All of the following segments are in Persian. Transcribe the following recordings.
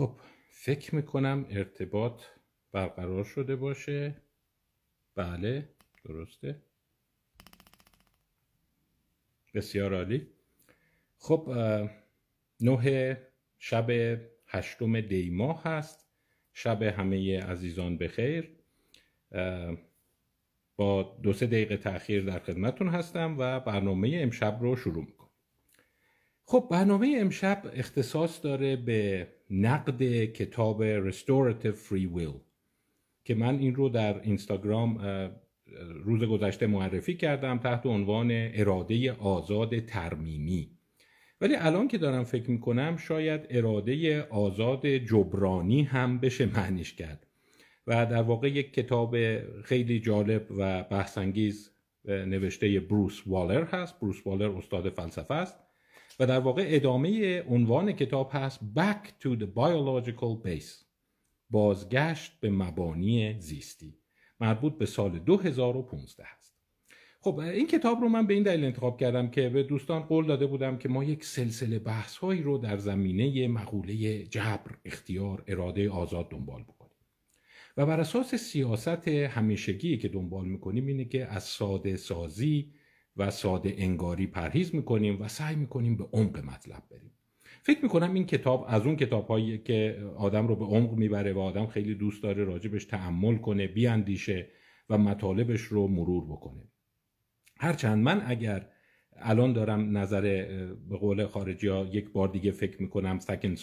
خب فکر میکنم ارتباط برقرار شده باشه بله درسته بسیار عالی خب نه شب هشتم دیما هست شب همه عزیزان بخیر با دو سه دقیقه تاخیر در خدمتون هستم و برنامه امشب رو شروع میکنم خب برنامه امشب اختصاص داره به نقد کتاب Restorative Free Will که من این رو در اینستاگرام روز گذشته معرفی کردم تحت عنوان اراده آزاد ترمیمی ولی الان که دارم فکر میکنم شاید اراده آزاد جبرانی هم بشه معنیش کرد و در واقع یک کتاب خیلی جالب و بحثانگیز نوشته بروس والر هست بروس والر استاد فلسفه است و در واقع ادامه عنوان کتاب هست Back to the Biological Base بازگشت به مبانی زیستی مربوط به سال 2015 هست خب این کتاب رو من به این دلیل انتخاب کردم که به دوستان قول داده بودم که ما یک سلسله بحث هایی رو در زمینه مقوله جبر اختیار اراده آزاد دنبال بکنیم و بر اساس سیاست همیشگی که دنبال میکنیم اینه که از ساده سازی و ساده انگاری پرهیز میکنیم و سعی میکنیم به عمق مطلب بریم فکر میکنم این کتاب از اون کتاب هایی که آدم رو به عمق میبره و آدم خیلی دوست داره راجبش تحمل کنه بیاندیشه و مطالبش رو مرور بکنه هرچند من اگر الان دارم نظر به قول خارجی ها یک بار دیگه فکر میکنم سکن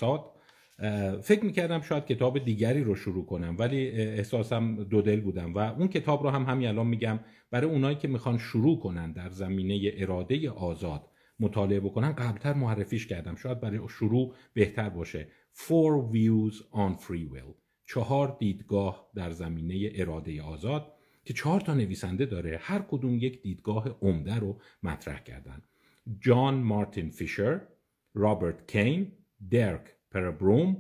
فکر میکردم شاید کتاب دیگری رو شروع کنم ولی احساسم دودل بودم و اون کتاب رو هم همین الان میگم برای اونایی که میخوان شروع کنن در زمینه اراده آزاد مطالعه بکنن قبلتر معرفیش کردم شاید برای شروع بهتر باشه Four Views on Free Will چهار دیدگاه در زمینه اراده آزاد که چهار تا نویسنده داره هر کدوم یک دیدگاه عمده رو مطرح کردن جان مارتین فیشر، رابرت کین، درک پربروم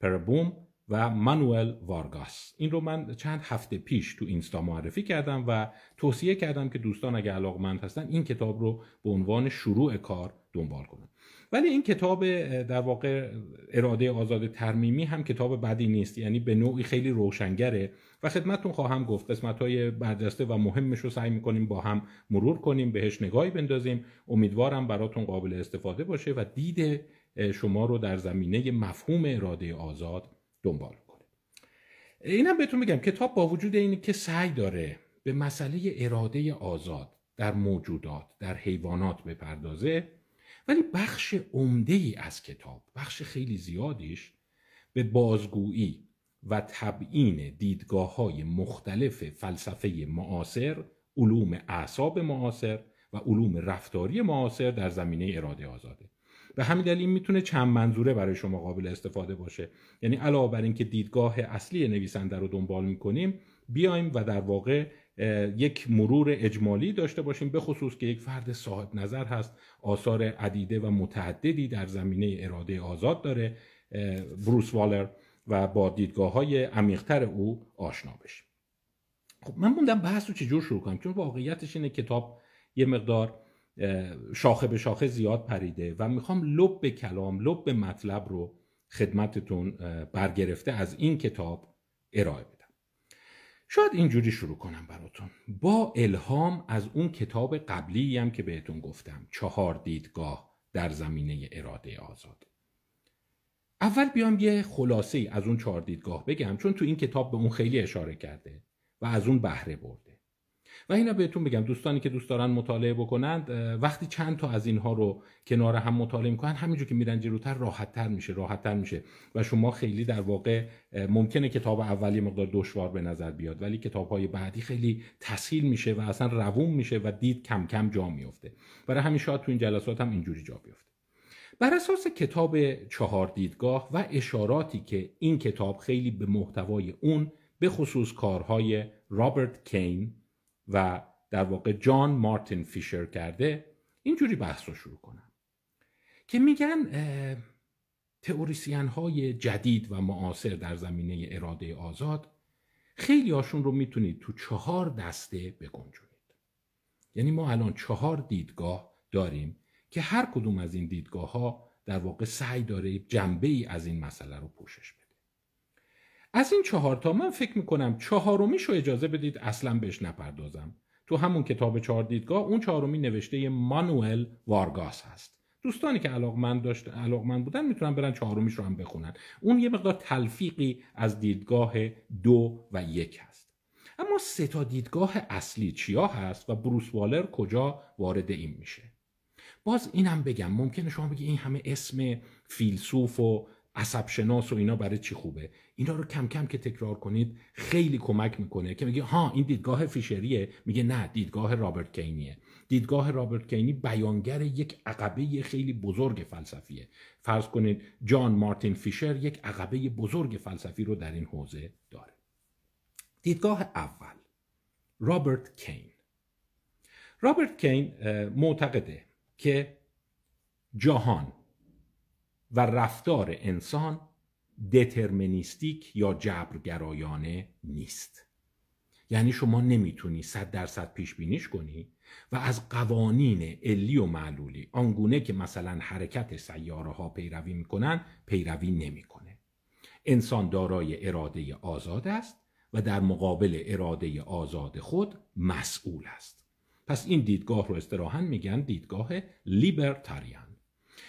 پربوم و مانوئل وارگاس این رو من چند هفته پیش تو اینستا معرفی کردم و توصیه کردم که دوستان اگه علاقمند هستن این کتاب رو به عنوان شروع کار دنبال کنن ولی این کتاب در واقع اراده آزاد ترمیمی هم کتاب بدی نیست یعنی به نوعی خیلی روشنگره و خدمتون خواهم گفت قسمت های برجسته و مهمش رو سعی میکنیم با هم مرور کنیم بهش نگاهی بندازیم امیدوارم براتون قابل استفاده باشه و دید شما رو در زمینه مفهوم اراده آزاد دنبال کنه اینم بهتون میگم کتاب با وجود اینه که سعی داره به مسئله اراده آزاد در موجودات در حیوانات بپردازه ولی بخش عمده ای از کتاب بخش خیلی زیادیش به بازگویی و تبیین دیدگاه های مختلف فلسفه معاصر علوم اعصاب معاصر و علوم رفتاری معاصر در زمینه اراده آزاده به همین دلیل میتونه چند منظوره برای شما قابل استفاده باشه یعنی علاوه بر اینکه دیدگاه اصلی نویسنده رو دنبال میکنیم بیایم و در واقع یک مرور اجمالی داشته باشیم به خصوص که یک فرد صاحب نظر هست آثار عدیده و متعددی در زمینه اراده آزاد داره بروس والر و با دیدگاه های عمیقتر او آشنا بشیم خب من موندم بحث رو چجور شروع کنم چون واقعیتش اینه کتاب یه مقدار شاخه به شاخه زیاد پریده و میخوام لب به کلام لب به مطلب رو خدمتتون برگرفته از این کتاب ارائه بدم شاید اینجوری شروع کنم براتون با الهام از اون کتاب قبلی هم که بهتون گفتم چهار دیدگاه در زمینه اراده آزاد اول بیام یه خلاصه ای از اون چهار دیدگاه بگم چون تو این کتاب به اون خیلی اشاره کرده و از اون بهره برد و اینا بهتون بگم دوستانی که دوست دارن مطالعه بکنند وقتی چند تا از اینها رو کنار هم مطالعه میکنن همینجور که میرن جلوتر راحتتر میشه راحتتر میشه و شما خیلی در واقع ممکنه کتاب اولی مقدار دشوار به نظر بیاد ولی کتاب های بعدی خیلی تسهیل میشه و اصلا روون میشه و دید کم کم جا میفته برای همین شاید تو این جلسات هم اینجوری جا بیفته بر اساس کتاب چهار دیدگاه و اشاراتی که این کتاب خیلی به محتوای اون به خصوص کارهای رابرت کین و در واقع جان مارتین فیشر کرده اینجوری بحث رو شروع کنم که میگن تئوریسین های جدید و معاصر در زمینه اراده آزاد خیلی هاشون رو میتونید تو چهار دسته بگنجونید یعنی ما الان چهار دیدگاه داریم که هر کدوم از این دیدگاه ها در واقع سعی داره جنبه ای از این مسئله رو پوشش بده از این چهار تا من فکر میکنم چهارمیش رو اجازه بدید اصلا بهش نپردازم تو همون کتاب چهار دیدگاه اون چهارمی نوشته مانوئل وارگاس هست دوستانی که علاقمند داشت علاقمند بودن میتونن برن چهارمیش رو هم بخونن اون یه مقدار تلفیقی از دیدگاه دو و یک هست اما سه تا دیدگاه اصلی چیا هست و بروس والر کجا وارد این میشه باز اینم بگم ممکنه شما بگی این همه اسم فیلسوف و عصب شناس و اینا برای چی خوبه اینا رو کم کم که تکرار کنید خیلی کمک میکنه که میگه ها این دیدگاه فیشریه میگه نه دیدگاه رابرت کینیه دیدگاه رابرت کینی بیانگر یک عقبه خیلی بزرگ فلسفیه فرض کنید جان مارتین فیشر یک عقبه بزرگ فلسفی رو در این حوزه داره دیدگاه اول رابرت کین رابرت کین معتقده که جهان و رفتار انسان دترمینیستیک یا جبرگرایانه نیست یعنی شما نمیتونی صد درصد پیش بینیش کنی و از قوانین علی و معلولی آنگونه که مثلا حرکت سیاره ها پیروی میکنن پیروی نمیکنه انسان دارای اراده آزاد است و در مقابل اراده آزاد خود مسئول است پس این دیدگاه رو استراحن میگن دیدگاه لیبرتاریان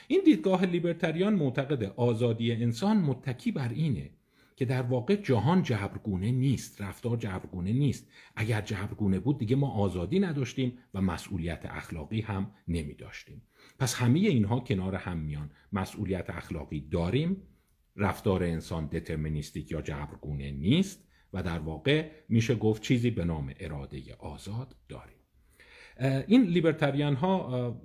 این دیدگاه لیبرتریان معتقد آزادی انسان متکی بر اینه که در واقع جهان جبرگونه نیست رفتار جبرگونه نیست اگر جبرگونه بود دیگه ما آزادی نداشتیم و مسئولیت اخلاقی هم نمی پس همه اینها کنار هم میان مسئولیت اخلاقی داریم رفتار انسان دترمینیستیک یا جبرگونه نیست و در واقع میشه گفت چیزی به نام اراده آزاد داریم این لیبرتریان ها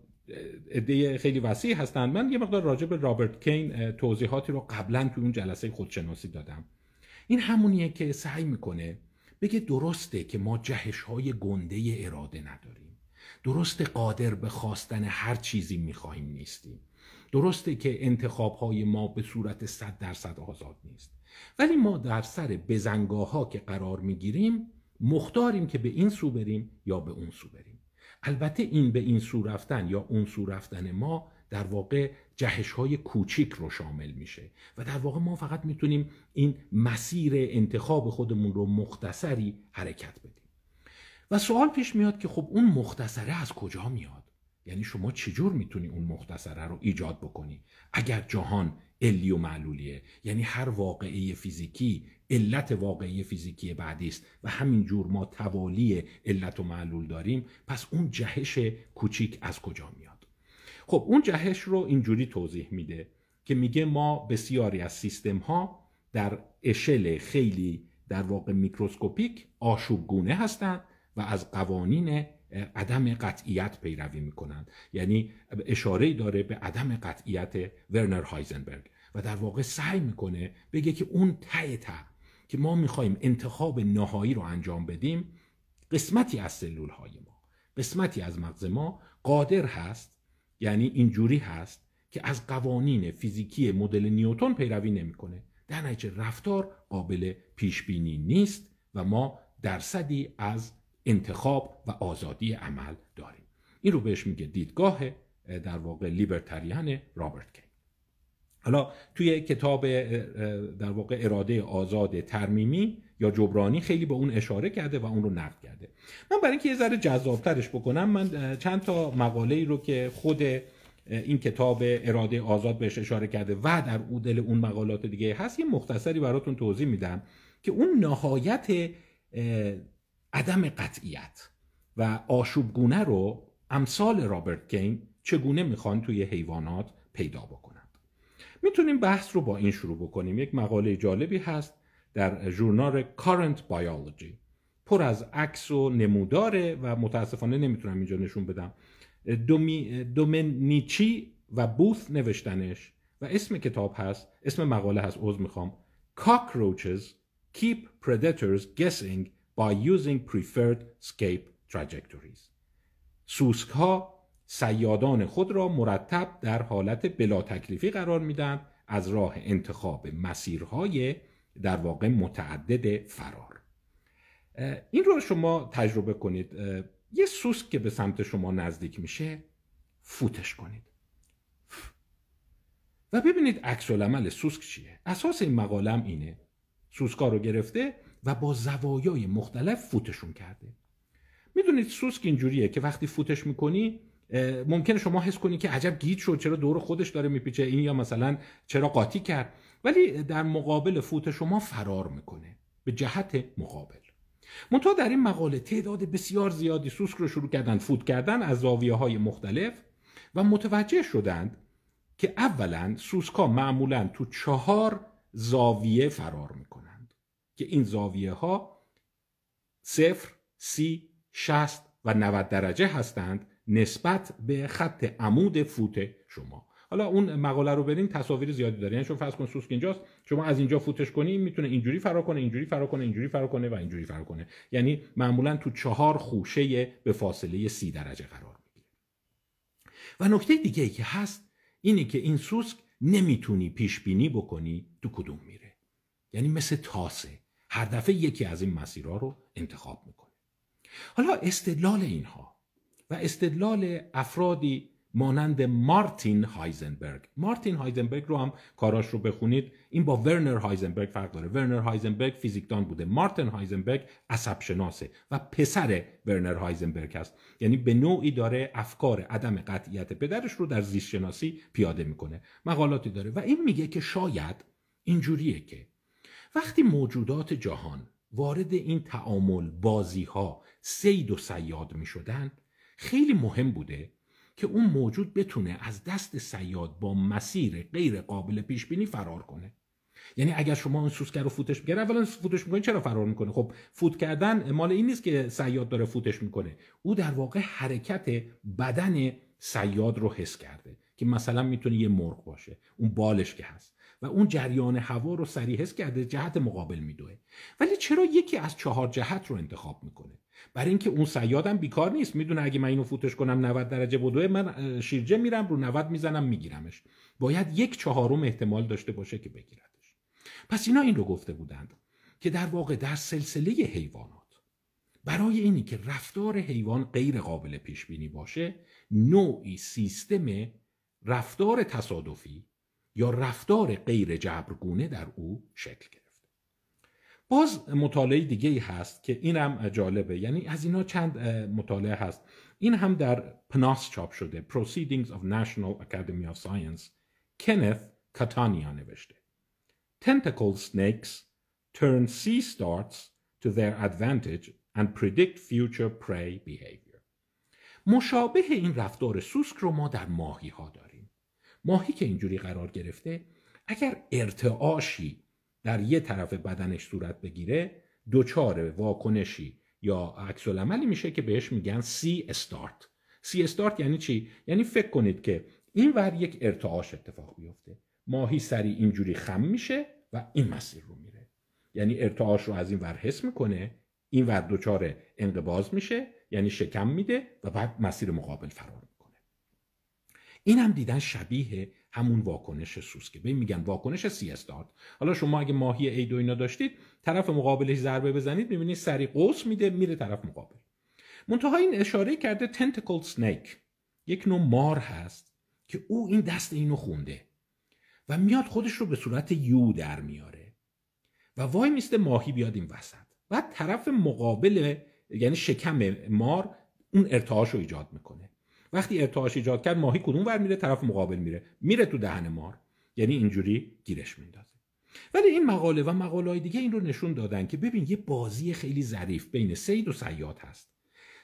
عده خیلی وسیع هستند من یه مقدار راجع به رابرت کین توضیحاتی رو قبلا تو اون جلسه خودشناسی دادم این همونیه که سعی میکنه بگه درسته که ما جهش های گنده اراده نداریم درسته قادر به خواستن هر چیزی میخواهیم نیستیم درسته که انتخاب های ما به صورت صد درصد آزاد نیست ولی ما در سر بزنگاه ها که قرار میگیریم مختاریم که به این سو بریم یا به اون سو بریم البته این به این سو رفتن یا اون سو رفتن ما در واقع جهش های کوچیک رو شامل میشه و در واقع ما فقط میتونیم این مسیر انتخاب خودمون رو مختصری حرکت بدیم و سوال پیش میاد که خب اون مختصره از کجا میاد یعنی شما چجور میتونی اون مختصره رو ایجاد بکنی اگر جهان علی و معلولیه یعنی هر واقعی فیزیکی علت واقعی فیزیکی بعدی است و همینجور ما توالی علت و معلول داریم پس اون جهش کوچیک از کجا میاد خب اون جهش رو اینجوری توضیح میده که میگه ما بسیاری از سیستم ها در اشل خیلی در واقع میکروسکوپیک آشوبگونه هستند و از قوانین عدم قطعیت پیروی میکنند یعنی اشاره داره به عدم قطعیت ورنر هایزنبرگ و در واقع سعی میکنه بگه که اون ته ته که ما میخوایم انتخاب نهایی رو انجام بدیم قسمتی از سلول های ما قسمتی از مغز ما قادر هست یعنی اینجوری هست که از قوانین فیزیکی مدل نیوتون پیروی نمیکنه در نتیجه رفتار قابل پیش بینی نیست و ما درصدی از انتخاب و آزادی عمل داریم این رو بهش میگه دیدگاه در واقع لیبرتریان رابرت کین حالا توی کتاب در واقع اراده آزاد ترمیمی یا جبرانی خیلی به اون اشاره کرده و اون رو نقد کرده من برای اینکه یه ذره جذابترش بکنم من چند تا مقاله ای رو که خود این کتاب اراده آزاد بهش اشاره کرده و در اودل دل اون مقالات دیگه هست یه مختصری براتون توضیح میدم که اون نهایت عدم قطعیت و آشوبگونه رو امثال رابرت کین چگونه میخوان توی حیوانات پیدا بکنند میتونیم بحث رو با این شروع بکنیم یک مقاله جالبی هست در ژورنال Current Biology پر از عکس و نموداره و متاسفانه نمیتونم اینجا نشون بدم دومنیچی و بوث نوشتنش و اسم کتاب هست اسم مقاله هست اوز میخوام Cockroaches Keep Predators Guessing by using preferred escape trajectories سوسک ها سیادان خود را مرتب در حالت بلا تکلیفی قرار میدن از راه انتخاب مسیرهای در واقع متعدد فرار این رو شما تجربه کنید یه سوسک که به سمت شما نزدیک میشه فوتش کنید و ببینید عکس سوسک چیه اساس این مقالم اینه سوسکا رو گرفته و با زوایای مختلف فوتشون کرده میدونید سوسک اینجوریه که وقتی فوتش میکنی ممکنه شما حس کنی که عجب گیت شد چرا دور خودش داره میپیچه این یا مثلا چرا قاطی کرد ولی در مقابل فوت شما فرار میکنه به جهت مقابل منتها در این مقاله تعداد بسیار زیادی سوسک رو شروع کردن فوت کردن از زاویه های مختلف و متوجه شدند که اولا سوسکا معمولا تو چهار زاویه فرار میکنه. که این زاویه ها صفر، سی، شست و 90 درجه هستند نسبت به خط عمود فوت شما حالا اون مقاله رو بریم تصاویر زیادی داره یعنی شما فرض کن سوسک اینجاست شما از اینجا فوتش کنی میتونه اینجوری فرا کنه اینجوری فرا کنه اینجوری فرا کنه و اینجوری فرا کنه یعنی معمولا تو چهار خوشه به فاصله سی درجه قرار میگیره و نکته دیگه ای که هست اینه که این سوسک نمیتونی پیش بینی بکنی تو کدوم میره یعنی مثل تاسه هر دفعه یکی از این مسیرها رو انتخاب میکنه حالا استدلال اینها و استدلال افرادی مانند مارتین هایزنبرگ مارتین هایزنبرگ رو هم کاراش رو بخونید این با ورنر هایزنبرگ فرق داره ورنر هایزنبرگ فیزیکدان بوده مارتین هایزنبرگ عصب شناسه و پسر ورنر هایزنبرگ است یعنی به نوعی داره افکار عدم قطعیت پدرش رو در زیست شناسی پیاده میکنه مقالاتی داره و این میگه که شاید اینجوریه که وقتی موجودات جهان وارد این تعامل بازی ها سید و سیاد می شدن خیلی مهم بوده که اون موجود بتونه از دست سیاد با مسیر غیر قابل پیش بینی فرار کنه یعنی اگر شما اون سوسکر رو فوتش میکنه اولا فوتش میکنه چرا فرار میکنه خب فوت کردن مال این نیست که سیاد داره فوتش میکنه او در واقع حرکت بدن سیاد رو حس کرده که مثلا میتونه یه مرغ باشه اون بالش که هست و اون جریان هوا رو سریع حس کرده جهت مقابل میدوه ولی چرا یکی از چهار جهت رو انتخاب میکنه برای اینکه اون سیادم بیکار نیست میدونه اگه من اینو فوتش کنم 90 درجه بدوه من شیرجه میرم رو 90 میزنم میگیرمش باید یک چهارم احتمال داشته باشه که بگیردش پس اینا این رو گفته بودند که در واقع در سلسله حیوانات برای اینی که رفتار حیوان غیر قابل پیش بینی باشه نوعی سیستم رفتار تصادفی یا رفتار غیر جبرگونه در او شکل گرفت. باز مطالعه دیگه ای هست که این هم جالبه یعنی از اینا چند مطالعه هست این هم در پناس چاپ شده Proceedings of National Academy of Science کنث کاتانیا نوشته Tentacle snakes turn sea starts to their advantage and predict future prey behavior. مشابه این رفتار سوسک رو ما در ماهی ها داریم. ماهی که اینجوری قرار گرفته اگر ارتعاشی در یه طرف بدنش صورت بگیره دچار واکنشی یا عکس عملی میشه که بهش میگن سی استارت سی استارت یعنی چی یعنی فکر کنید که این ور یک ارتعاش اتفاق بیفته ماهی سری اینجوری خم میشه و این مسیر رو میره یعنی ارتعاش رو از این ور حس میکنه این ور دچار انقباز میشه یعنی شکم میده و بعد مسیر مقابل فرار این هم دیدن شبیه همون واکنش سوسکه ببین میگن واکنش سی حالا شما اگه ماهی عید و اینا داشتید طرف مقابلش ضربه بزنید میبینید سری قوس میده میره طرف مقابل منتها این اشاره کرده تنتکل سنیک یک نوع مار هست که او این دست اینو خونده و میاد خودش رو به صورت یو در میاره و وای میسته ماهی بیاد این وسط و طرف مقابل یعنی شکم مار اون ارتعاش رو ایجاد میکنه وقتی ارتعاش ایجاد کرد ماهی کدوم ور میره طرف مقابل میره میره تو دهن مار یعنی اینجوری گیرش میندازه ولی این مقاله و مقاله های دیگه این رو نشون دادن که ببین یه بازی خیلی ظریف بین سید و سیاد هست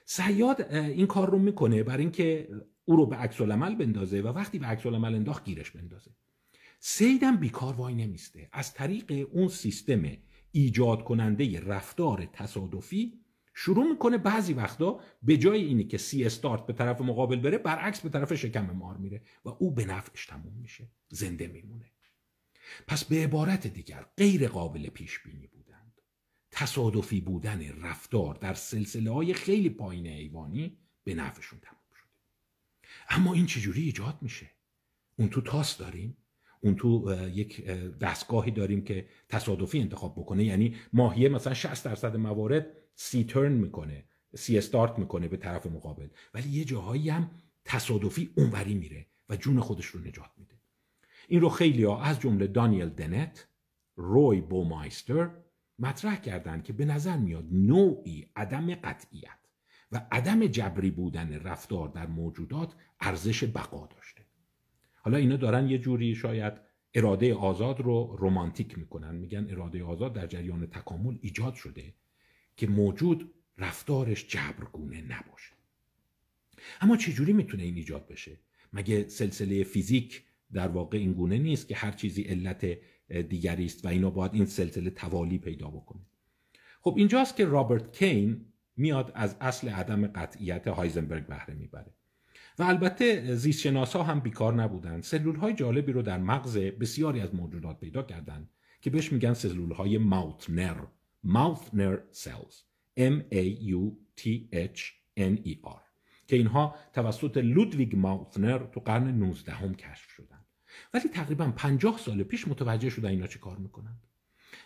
سیاد این کار رو میکنه برای اینکه او رو به عکس العمل بندازه و وقتی به عکس العمل انداخت گیرش بندازه سیدم بیکار وای نمیسته از طریق اون سیستم ایجاد کننده رفتار تصادفی شروع میکنه بعضی وقتا به جای اینی که سی استارت به طرف مقابل بره برعکس به طرف شکم مار میره و او به نفعش تموم میشه زنده میمونه پس به عبارت دیگر غیر قابل پیش بینی بودند تصادفی بودن رفتار در سلسله های خیلی پایین ایوانی به نفعشون تموم شد اما این چجوری ایجاد میشه اون تو تاس داریم اون تو یک دستگاهی داریم که تصادفی انتخاب بکنه یعنی ماهیه مثلا 60 درصد موارد سی ترن میکنه سی استارت میکنه به طرف مقابل ولی یه جاهایی هم تصادفی اونوری میره و جون خودش رو نجات میده این رو خیلی ها از جمله دانیل دنت روی بومایستر مطرح کردند که به نظر میاد نوعی عدم قطعیت و عدم جبری بودن رفتار در موجودات ارزش بقا داشته حالا اینا دارن یه جوری شاید اراده آزاد رو رومانتیک میکنن میگن اراده آزاد در جریان تکامل ایجاد شده که موجود رفتارش جبرگونه نباشه اما چجوری میتونه این ایجاد بشه مگه سلسله فیزیک در واقع این گونه نیست که هر چیزی علت دیگری است و اینا باید این سلسله توالی پیدا بکنه خب اینجاست که رابرت کین میاد از اصل عدم قطعیت هایزنبرگ بهره میبره و البته زیستشناسا هم بیکار نبودن سلول های جالبی رو در مغز بسیاری از موجودات پیدا کردند که بهش میگن سلول های ماوتنر Mouthner cells M-A-U-T-H-N-E-R که اینها توسط لودویگ ماوتنر تو قرن 19 هم کشف شدن ولی تقریبا 50 سال پیش متوجه شدن اینا چه کار میکنن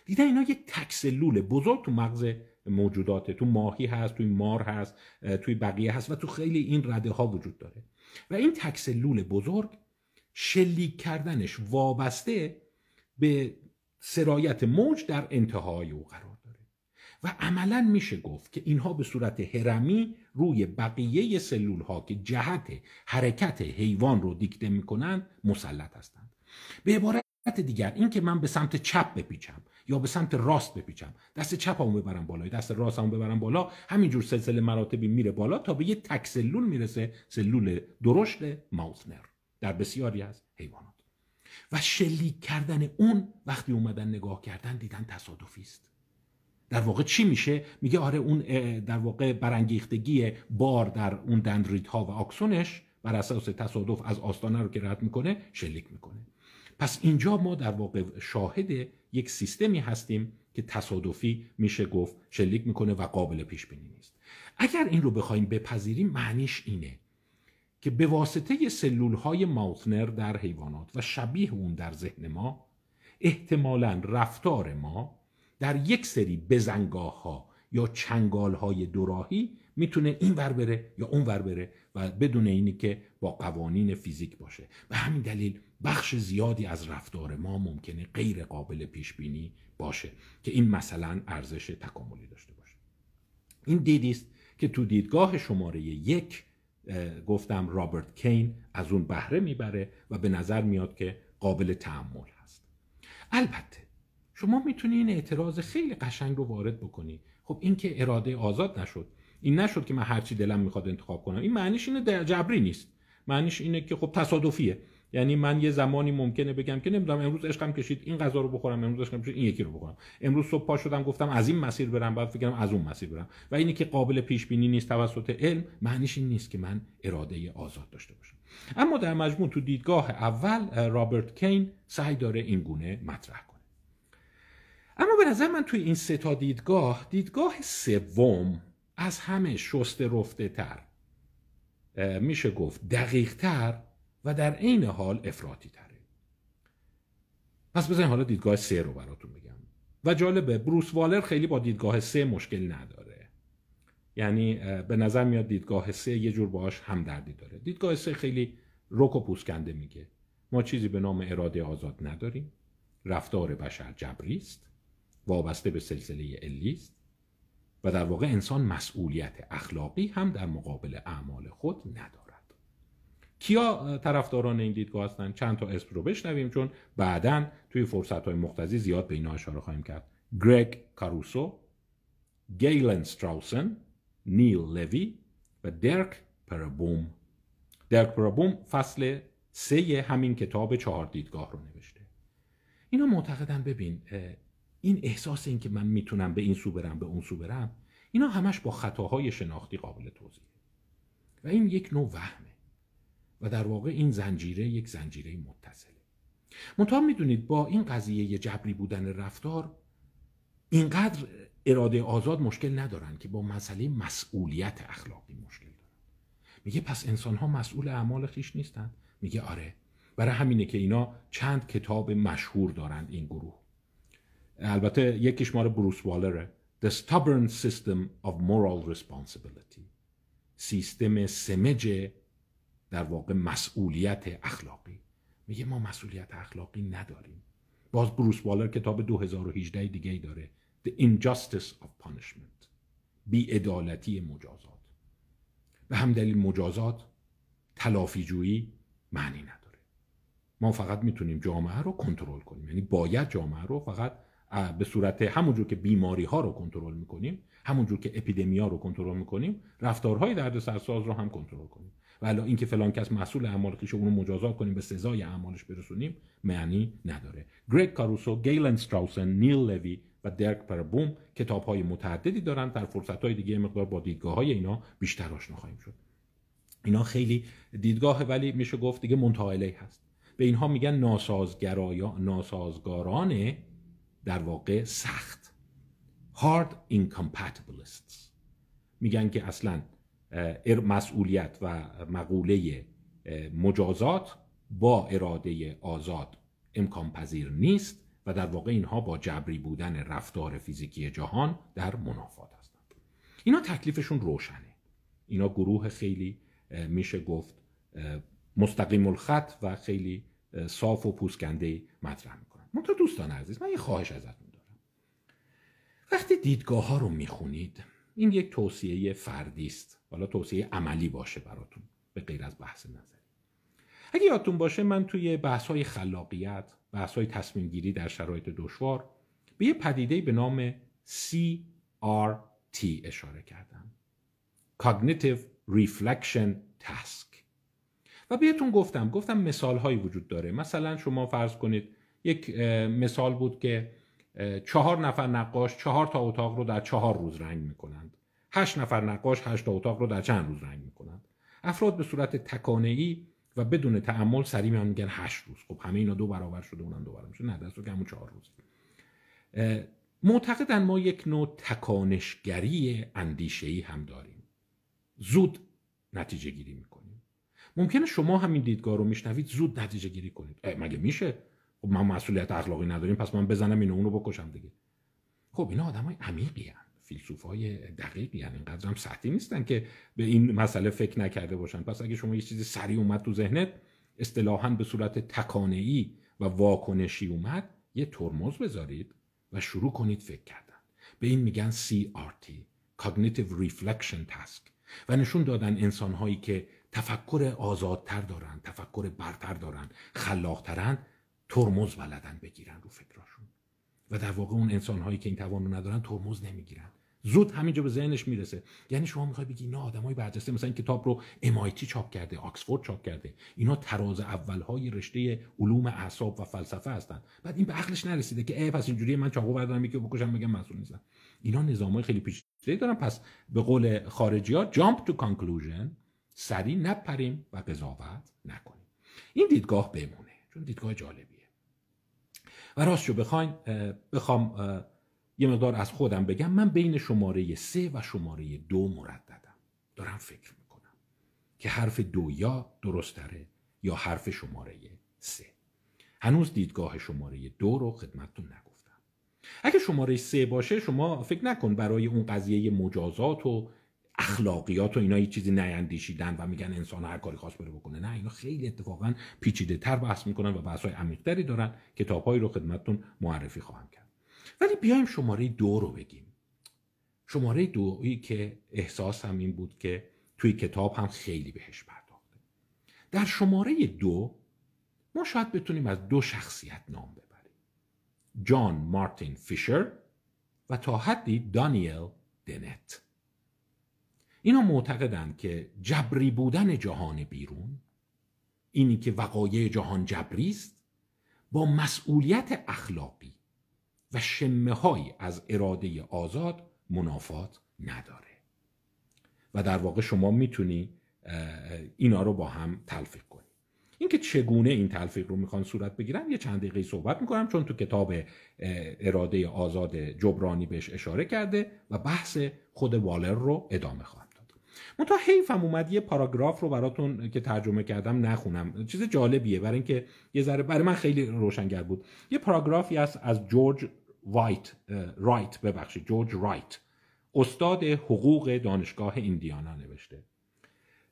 دیدن اینا یک تکسلول بزرگ تو مغز موجودات تو ماهی هست توی مار هست توی بقیه هست و تو خیلی این رده ها وجود داره و این تکسلول بزرگ شلیک کردنش وابسته به سرایت موج در انتهای او قرار و عملا میشه گفت که اینها به صورت هرمی روی بقیه سلول ها که جهت حرکت حیوان رو دیکته میکنند مسلط هستند به عبارت دیگر اینکه من به سمت چپ بپیچم یا به سمت راست بپیچم دست چپ چپمو ببرم بالا دست راست راستمو ببرم بالا همینجور سلسله مراتبی میره بالا تا به یه تک سلول میرسه سلول درشت ماوسنر در بسیاری از حیوانات و شلیک کردن اون وقتی اومدن نگاه کردن دیدن تصادفی است در واقع چی میشه میگه آره اون در واقع برانگیختگی بار در اون دندریت ها و آکسونش بر اساس تصادف از آستانه رو که میکنه شلیک میکنه پس اینجا ما در واقع شاهد یک سیستمی هستیم که تصادفی میشه گفت شلیک میکنه و قابل پیش بینی نیست اگر این رو بخوایم بپذیریم معنیش اینه که به واسطه سلول های ماوتنر در حیوانات و شبیه اون در ذهن ما احتمالا رفتار ما در یک سری بزنگاه ها یا چنگال های دوراهی میتونه این ور بره یا اون ور بره و بدون اینی که با قوانین فیزیک باشه به همین دلیل بخش زیادی از رفتار ما ممکنه غیر قابل پیش بینی باشه که این مثلا ارزش تکاملی داشته باشه این دیدی است که تو دیدگاه شماره یک گفتم رابرت کین از اون بهره میبره و به نظر میاد که قابل تحمل هست البته شما میتونی این اعتراض خیلی قشنگ رو وارد بکنی خب این که اراده آزاد نشد این نشد که من هرچی دلم میخواد انتخاب کنم این معنیش اینه جبری نیست معنیش اینه که خب تصادفیه یعنی من یه زمانی ممکنه بگم که نمیدونم امروز عشقم کشید این غذا رو بخورم امروز عشقم کشید این یکی رو بخورم امروز صبح پا شدم گفتم از این مسیر برم بعد فکرم از اون مسیر برم و اینی که قابل پیش بینی نیست توسط علم معنیش این نیست که من اراده آزاد داشته باشم اما در مجموع تو دیدگاه اول رابرت کین سعی داره این گونه مطرح اما به نظر من توی این سه تا دیدگاه دیدگاه سوم از همه شست رفته تر میشه گفت دقیق تر و در عین حال افراطی تره پس بزنین حالا دیدگاه سه رو براتون بگم و جالبه بروس والر خیلی با دیدگاه سه مشکل نداره یعنی به نظر میاد دیدگاه سه یه جور باهاش همدردی داره دیدگاه سه خیلی رک و پوسکنده میگه ما چیزی به نام اراده آزاد نداریم رفتار بشر جبری وابسته به سلسله علی و در واقع انسان مسئولیت اخلاقی هم در مقابل اعمال خود ندارد کیا طرفداران این دیدگاه هستند چند تا اسم رو بشنویم چون بعدا توی فرصت های مختزی زیاد به اینا اشاره خواهیم کرد گرگ کاروسو گیلن ستراوسن نیل لوی و درک پربوم درک پرابوم فصل سه همین کتاب چهار دیدگاه رو نوشته اینا معتقدن ببین این احساس این که من میتونم به این سو برم به اون سو برم اینا همش با خطاهای شناختی قابل توضیحه و این یک نوع وهمه و در واقع این زنجیره یک زنجیره متصله منتها میدونید با این قضیه جبری بودن رفتار اینقدر اراده آزاد مشکل ندارن که با مسئله مسئولیت اخلاقی مشکل دارن میگه پس انسان ها مسئول اعمال خیش نیستن میگه آره برای همینه که اینا چند کتاب مشهور دارند این گروه البته یکیش ماره بروس والره The Stubborn System of Moral Responsibility سیستم سمج در واقع مسئولیت اخلاقی میگه ما مسئولیت اخلاقی نداریم باز بروس والر کتاب 2018 دیگه ای داره The Injustice of Punishment بی ادالتی مجازات به دلیل مجازات جویی معنی نداره ما فقط میتونیم جامعه رو کنترل کنیم یعنی باید جامعه رو فقط به صورت همونجور که بیماری ها رو کنترل میکنیم همونجور که ها رو کنترل میکنیم رفتارهای سرساز رو هم کنترل کنیم و الا اینکه فلان کس مسئول اعمال خیشه اون رو مجازات کنیم به سزای اعمالش برسونیم معنی نداره گریگ کاروسو گیلن استراوسن نیل لوی و درک پربوم کتاب های متعددی دارن در فرصت های دیگه مقدار با دیدگاه های اینا بیشتر آشنا خواهیم شد اینا خیلی دیدگاه ولی میشه گفت دیگه منتهی هست به اینها میگن ناسازگرایا ناسازگاران در واقع سخت hard incompatibilists میگن که اصلا مسئولیت و مقوله مجازات با اراده آزاد امکان پذیر نیست و در واقع اینها با جبری بودن رفتار فیزیکی جهان در منافات هستند اینا تکلیفشون روشنه اینا گروه خیلی میشه گفت مستقیم الخط و خیلی صاف و پوسکنده مطرح تو دوستان عزیز من یه خواهش ازتون دارم وقتی دیدگاه ها رو میخونید این یک توصیه فردی است حالا توصیه عملی باشه براتون به غیر از بحث نظری اگه یادتون باشه من توی بحث های خلاقیت بحث های تصمیم گیری در شرایط دشوار به یه پدیده به نام CRT اشاره کردم Cognitive Reflection Task و بهتون گفتم گفتم مثال هایی وجود داره مثلا شما فرض کنید یک مثال بود که چهار نفر نقاش چهار تا اتاق رو در چهار روز رنگ میکنند هشت نفر نقاش هشت تا اتاق رو در چند روز رنگ میکنند افراد به صورت تکانه و بدون تعمل سری میگن هشت روز خب همه اینا دو برابر شده اونم دو برابر شده نه دست رو همون چهار روز معتقدن ما یک نوع تکانشگری ای هم داریم زود نتیجه گیری میکنیم ممکنه شما همین دیدگاه رو میشنوید زود نتیجه گیری کنید مگه میشه خب من مسئولیت اخلاقی نداریم پس من بزنم اینو اونو بکشم دیگه خب اینا های عمیقی هن. فیلسوف های دقیقی هن. اینقدر هم سطحی نیستن که به این مسئله فکر نکرده باشن پس اگه شما یه چیزی سریع اومد تو ذهنت اصطلاحا به صورت ای و واکنشی اومد یه ترمز بذارید و شروع کنید فکر کردن به این میگن CRT Cognitive Reflection Task و نشون دادن هایی که تفکر آزادتر دارن تفکر برتر دارن خلاقترند ترمز بلدن بگیرن رو فکراشون و در واقع اون انسانهایی که این توانو ندارن ترمز نمیگیرن زود همینجا به ذهنش میرسه یعنی شما میخوای بگی نه آدمای برجسته مثلا این کتاب رو MIT چاپ کرده آکسفورد چاپ کرده اینا تراز اولهای رشته علوم اعصاب و فلسفه هستن بعد این به عقلش نرسیده که ای پس اینجوری من چاقو بردارم یکی بکشم بگم مسئول نیستم اینا های خیلی پیچیده دارن پس به قول خارجی ها جامپ تو کانکلوژن سری نپریم و قضاوت نکنیم این دیدگاه بمونه چون دیدگاه جالب و شو بخواین بخوام یه مقدار از خودم بگم من بین شماره سه و شماره دو مرددم دارم فکر میکنم که حرف دو یا درست یا حرف شماره سه هنوز دیدگاه شماره دو رو خدمتتون نگفتم اگه شماره سه باشه شما فکر نکن برای اون قضیه مجازات و اخلاقیات و اینا یه چیزی نیندیشیدن و میگن انسان هر کاری خواست بره بکنه نه اینا خیلی اتفاقا پیچیده تر بحث میکنن و بحث های عمیقتری دارن کتابهایی رو خدمتتون معرفی خواهم کرد ولی بیایم شماره دو رو بگیم شماره دویی که احساس هم این بود که توی کتاب هم خیلی بهش پرداخته در شماره دو ما شاید بتونیم از دو شخصیت نام ببریم جان مارتین فیشر و تا حدی دانیل دنت اینا معتقدند که جبری بودن جهان بیرون اینی که وقایع جهان جبری است با مسئولیت اخلاقی و شمه های از اراده آزاد منافات نداره و در واقع شما میتونی اینا رو با هم تلفیق کنی اینکه چگونه این تلفیق رو میخوان صورت بگیرن یه چند دقیقه صحبت میکنم چون تو کتاب اراده آزاد جبرانی بهش اشاره کرده و بحث خود والر رو ادامه خواهم من حیف حیفم اومد یه پاراگراف رو براتون که ترجمه کردم نخونم چیز جالبیه برای اینکه یه ذره برای من خیلی روشنگر بود یه پاراگرافی است از جورج وایت رایت ببخشید جورج رایت استاد حقوق دانشگاه ایندیانا نوشته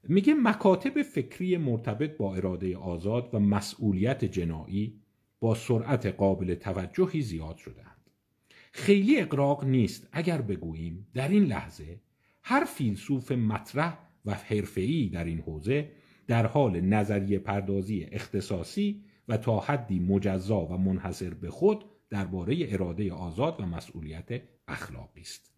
میگه مکاتب فکری مرتبط با اراده آزاد و مسئولیت جنایی با سرعت قابل توجهی زیاد شدهاند خیلی اقراق نیست اگر بگوییم در این لحظه هر فیلسوف مطرح و حرفه‌ای در این حوزه در حال نظریه پردازی اختصاصی و تا حدی مجزا و منحصر به خود درباره اراده آزاد و مسئولیت اخلاقی است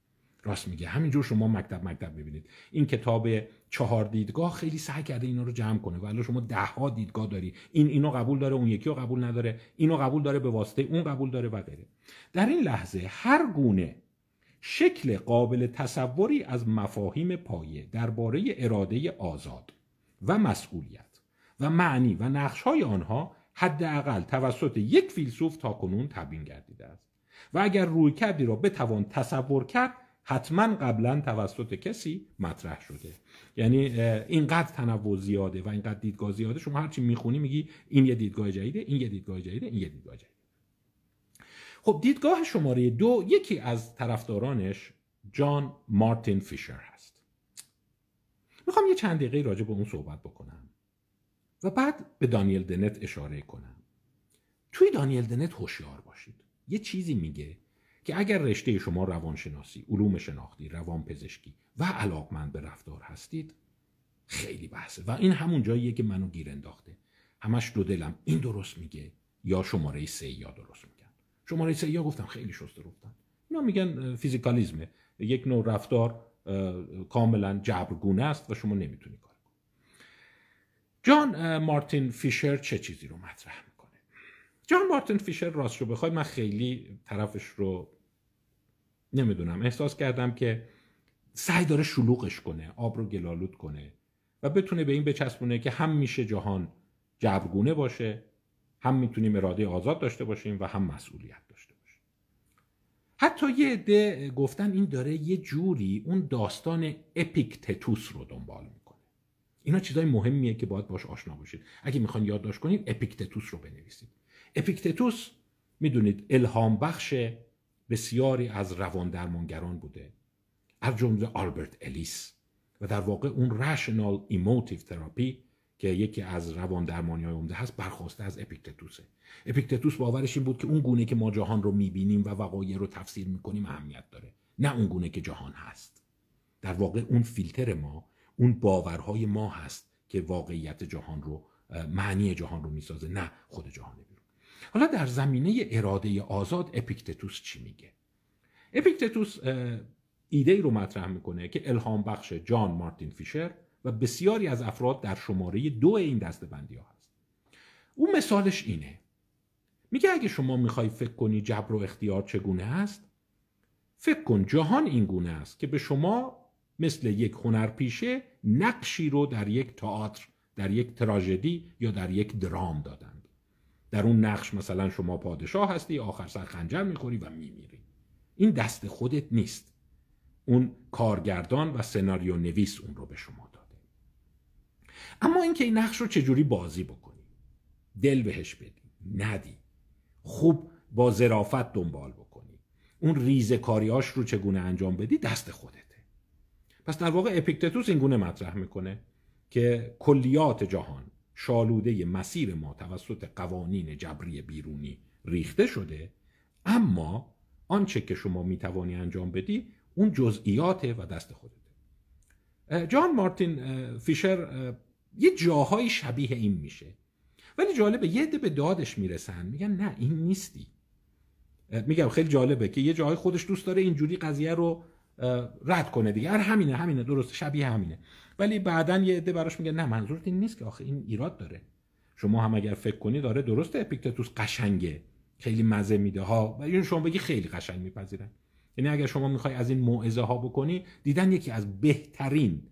راست میگه همینجور شما مکتب مکتب ببینید این کتاب چهار دیدگاه خیلی سعی کرده اینا رو جمع کنه ولی شما ده ها دیدگاه داری این اینو قبول داره اون یکی رو قبول نداره اینو قبول داره به واسطه اون قبول داره و غیره در این لحظه هر گونه شکل قابل تصوری از مفاهیم پایه درباره اراده آزاد و مسئولیت و معنی و نقش های آنها حداقل توسط یک فیلسوف تا کنون تبیین گردیده است و اگر روی کردی را بتوان تصور کرد حتما قبلا توسط کسی مطرح شده یعنی اینقدر تنوع زیاده و اینقدر دیدگاه زیاده شما هرچی میخونی میگی این یه دیدگاه جدیده این یه دیدگاه جدیده این یه دیدگاه جدیده خب دیدگاه شماره دو یکی از طرفدارانش جان مارتین فیشر هست میخوام یه چند دقیقه راجع به اون صحبت بکنم و بعد به دانیل دنت اشاره کنم توی دانیل دنت هوشیار باشید یه چیزی میگه که اگر رشته شما روانشناسی، علوم شناختی، روانپزشکی و علاقمند به رفتار هستید خیلی بحثه و این همون جاییه که منو گیر انداخته همش دو دلم این درست میگه یا شماره سه یا درست شماره سه یا گفتم خیلی شسته رفتن اینا میگن فیزیکالیزمه یک نوع رفتار کاملا جبرگونه است و شما نمیتونی کار کنی جان مارتین فیشر چه چیزی رو مطرح میکنه جان مارتین فیشر راست رو بخوای من خیلی طرفش رو نمیدونم احساس کردم که سعی داره شلوغش کنه آب رو گلالود کنه و بتونه به این بچسبونه که هم میشه جهان جبرگونه باشه هم میتونیم اراده آزاد داشته باشیم و هم مسئولیت داشته باشیم حتی یه عده گفتن این داره یه جوری اون داستان اپیکتتوس رو دنبال میکنه اینا چیزای مهمیه که باید باش آشنا باشید اگه میخوان یادداشت کنید اپیکتتوس رو بنویسید اپیکتتوس میدونید الهام بخش بسیاری از روان درمانگران بوده از جمله آلبرت الیس و در واقع اون رشنال ایموتیو تراپی که یکی از روان درمانی های عمده هست برخواسته از اپیکتتوسه اپیکتتوس باورش این بود که اون گونه که ما جهان رو میبینیم و وقایع رو تفسیر میکنیم اهمیت داره نه اون گونه که جهان هست در واقع اون فیلتر ما اون باورهای ما هست که واقعیت جهان رو معنی جهان رو میسازه نه خود جهان بیرون حالا در زمینه اراده آزاد اپیکتتوس چی میگه اپیکتتوس ایده رو مطرح میکنه که الهام بخش جان مارتین فیشر و بسیاری از افراد در شماره دو این دسته بندی ها هست اون مثالش اینه میگه اگه شما میخوای فکر کنی جبر و اختیار چگونه است فکر کن جهان این گونه است که به شما مثل یک هنرپیشه نقشی رو در یک تئاتر در یک تراژدی یا در یک درام دادند در اون نقش مثلا شما پادشاه هستی آخر سر خنجر میخوری و میمیری این دست خودت نیست اون کارگردان و سناریو نویس اون رو به شما اما اینکه این نقش رو چجوری بازی بکنی دل بهش بدی ندی خوب با ظرافت دنبال بکنی اون ریزه کاریاش رو چگونه انجام بدی دست خودته پس در واقع اپیکتتوس این گونه مطرح میکنه که کلیات جهان شالوده مسیر ما توسط قوانین جبری بیرونی ریخته شده اما آنچه که شما میتوانی انجام بدی اون جزئیاته و دست خودته جان مارتین فیشر یه جاهای شبیه این میشه ولی جالبه یه عده به دادش میرسن میگن نه این نیستی میگم خیلی جالبه که یه جاهای خودش دوست داره اینجوری قضیه رو رد کنه دیگه همینه همینه درست شبیه همینه ولی بعدا یه عده براش میگه نه منظورت این نیست که آخه این ایراد داره شما هم اگر فکر کنی داره درسته اپیکتتوس قشنگه خیلی مزه میده ها و این شما بگی خیلی قشنگ میپذیرن یعنی اگر شما میخوای از این موعظه ها بکنی دیدن یکی از بهترین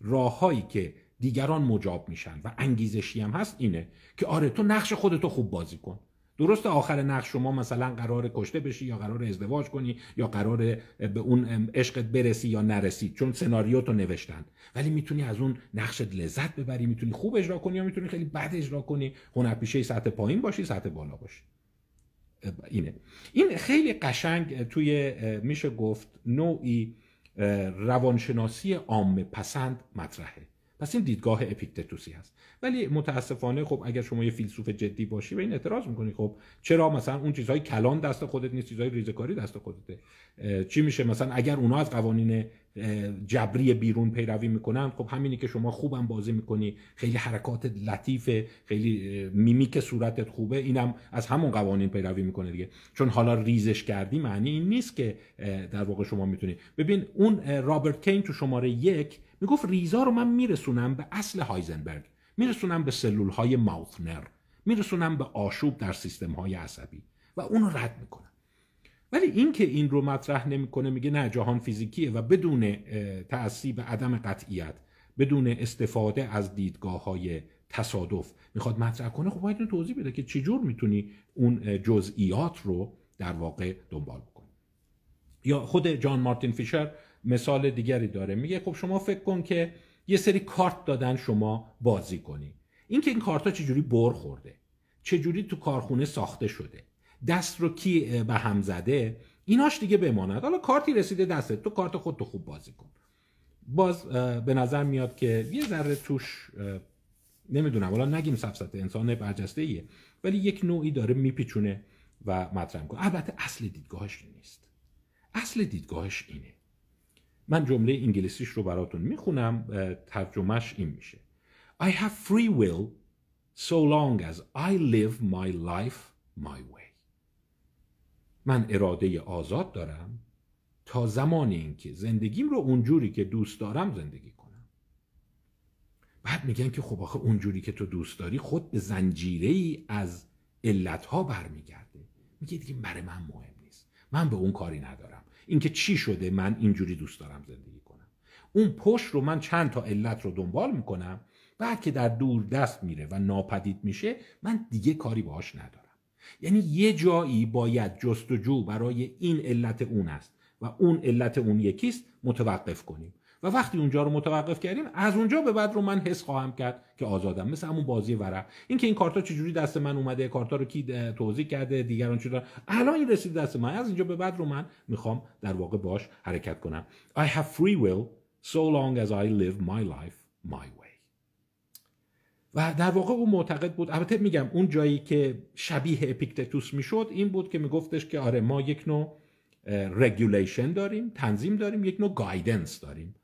راههایی که دیگران مجاب میشن و انگیزشی هم هست اینه که آره تو نقش خودتو خوب بازی کن درست آخر نقش شما مثلا قرار کشته بشی یا قرار ازدواج کنی یا قرار به اون عشقت برسی یا نرسی چون سناریو تو نوشتن ولی میتونی از اون نقشت لذت ببری میتونی خوب اجرا کنی یا میتونی خیلی بد اجرا کنی هنرپیشه سطح پایین باشی سطح بالا باشی اینه این خیلی قشنگ توی میشه گفت نوعی روانشناسی عامه پسند مطرحه پس این دیدگاه اپیکتتوسی هست ولی متاسفانه خب اگر شما یه فیلسوف جدی باشی به این اعتراض میکنی خب چرا مثلا اون چیزهای کلان دست خودت نیست چیزهای ریزکاری دست خودته چی میشه مثلا اگر اونا از قوانین جبری بیرون پیروی میکنن خب همینی که شما خوبم بازی میکنی خیلی حرکات لطیفه خیلی میمیک صورتت خوبه اینم از همون قوانین پیروی میکنه دیگه چون حالا ریزش کردی معنی این نیست که در واقع شما میتونی ببین اون رابرت کین تو شماره یک میگفت ریزا رو من میرسونم به اصل هایزنبرگ میرسونم به سلول های میرسونم به آشوب در سیستم های عصبی و اون رد میکنم ولی اینکه این رو مطرح نمیکنه میگه نه جهان فیزیکیه و بدون تعصیب عدم قطعیت بدون استفاده از دیدگاه های تصادف میخواد مطرح کنه خب باید توضیح بده که چجور میتونی اون جزئیات رو در واقع دنبال بکنی یا خود جان مارتین فیشر مثال دیگری داره میگه خب شما فکر کن که یه سری کارت دادن شما بازی کنی اینکه این کارت ها چجوری بر خورده چجوری تو کارخونه ساخته شده دست رو کی به هم زده ایناش دیگه بماند حالا کارتی رسیده دسته تو کارت خودتو خوب بازی کن باز به نظر میاد که یه ذره توش نمیدونم حالا نگیم سفسط انسان برجسته ایه ولی یک نوعی داره میپیچونه و مطرح کنه البته اصل دیدگاهش نیست اصل دیدگاهش اینه من جمله انگلیسیش رو براتون میخونم ترجمهش این میشه I have free will so long as I live my life my way من اراده آزاد دارم تا زمان اینکه زندگیم رو اونجوری که دوست دارم زندگی کنم بعد میگن که خب آخه اونجوری که تو دوست داری خود به زنجیره از علتها برمیگرده میگه دیگه برای من مهم نیست من به اون کاری ندارم اینکه چی شده من اینجوری دوست دارم زندگی کنم اون پشت رو من چند تا علت رو دنبال میکنم بعد که در دور دست میره و ناپدید میشه من دیگه کاری باهاش ندارم یعنی یه جایی باید جستجو برای این علت اون است و اون علت اون یکیست متوقف کنیم و وقتی اونجا رو متوقف کردیم از اونجا به بعد رو من حس خواهم کرد که آزادم مثل همون بازی ورق این که این کارتا چجوری دست من اومده کارتا رو کی توضیح کرده دیگران چطور الان این رسید دست من از اینجا به بعد رو من میخوام در واقع باش حرکت کنم I have free will so long as I live my life my way و در واقع او معتقد بود البته میگم اون جایی که شبیه اپیکتتوس میشد این بود که میگفتش که آره ما یک نوع رگولیشن داریم تنظیم داریم یک نوع گایدنس داریم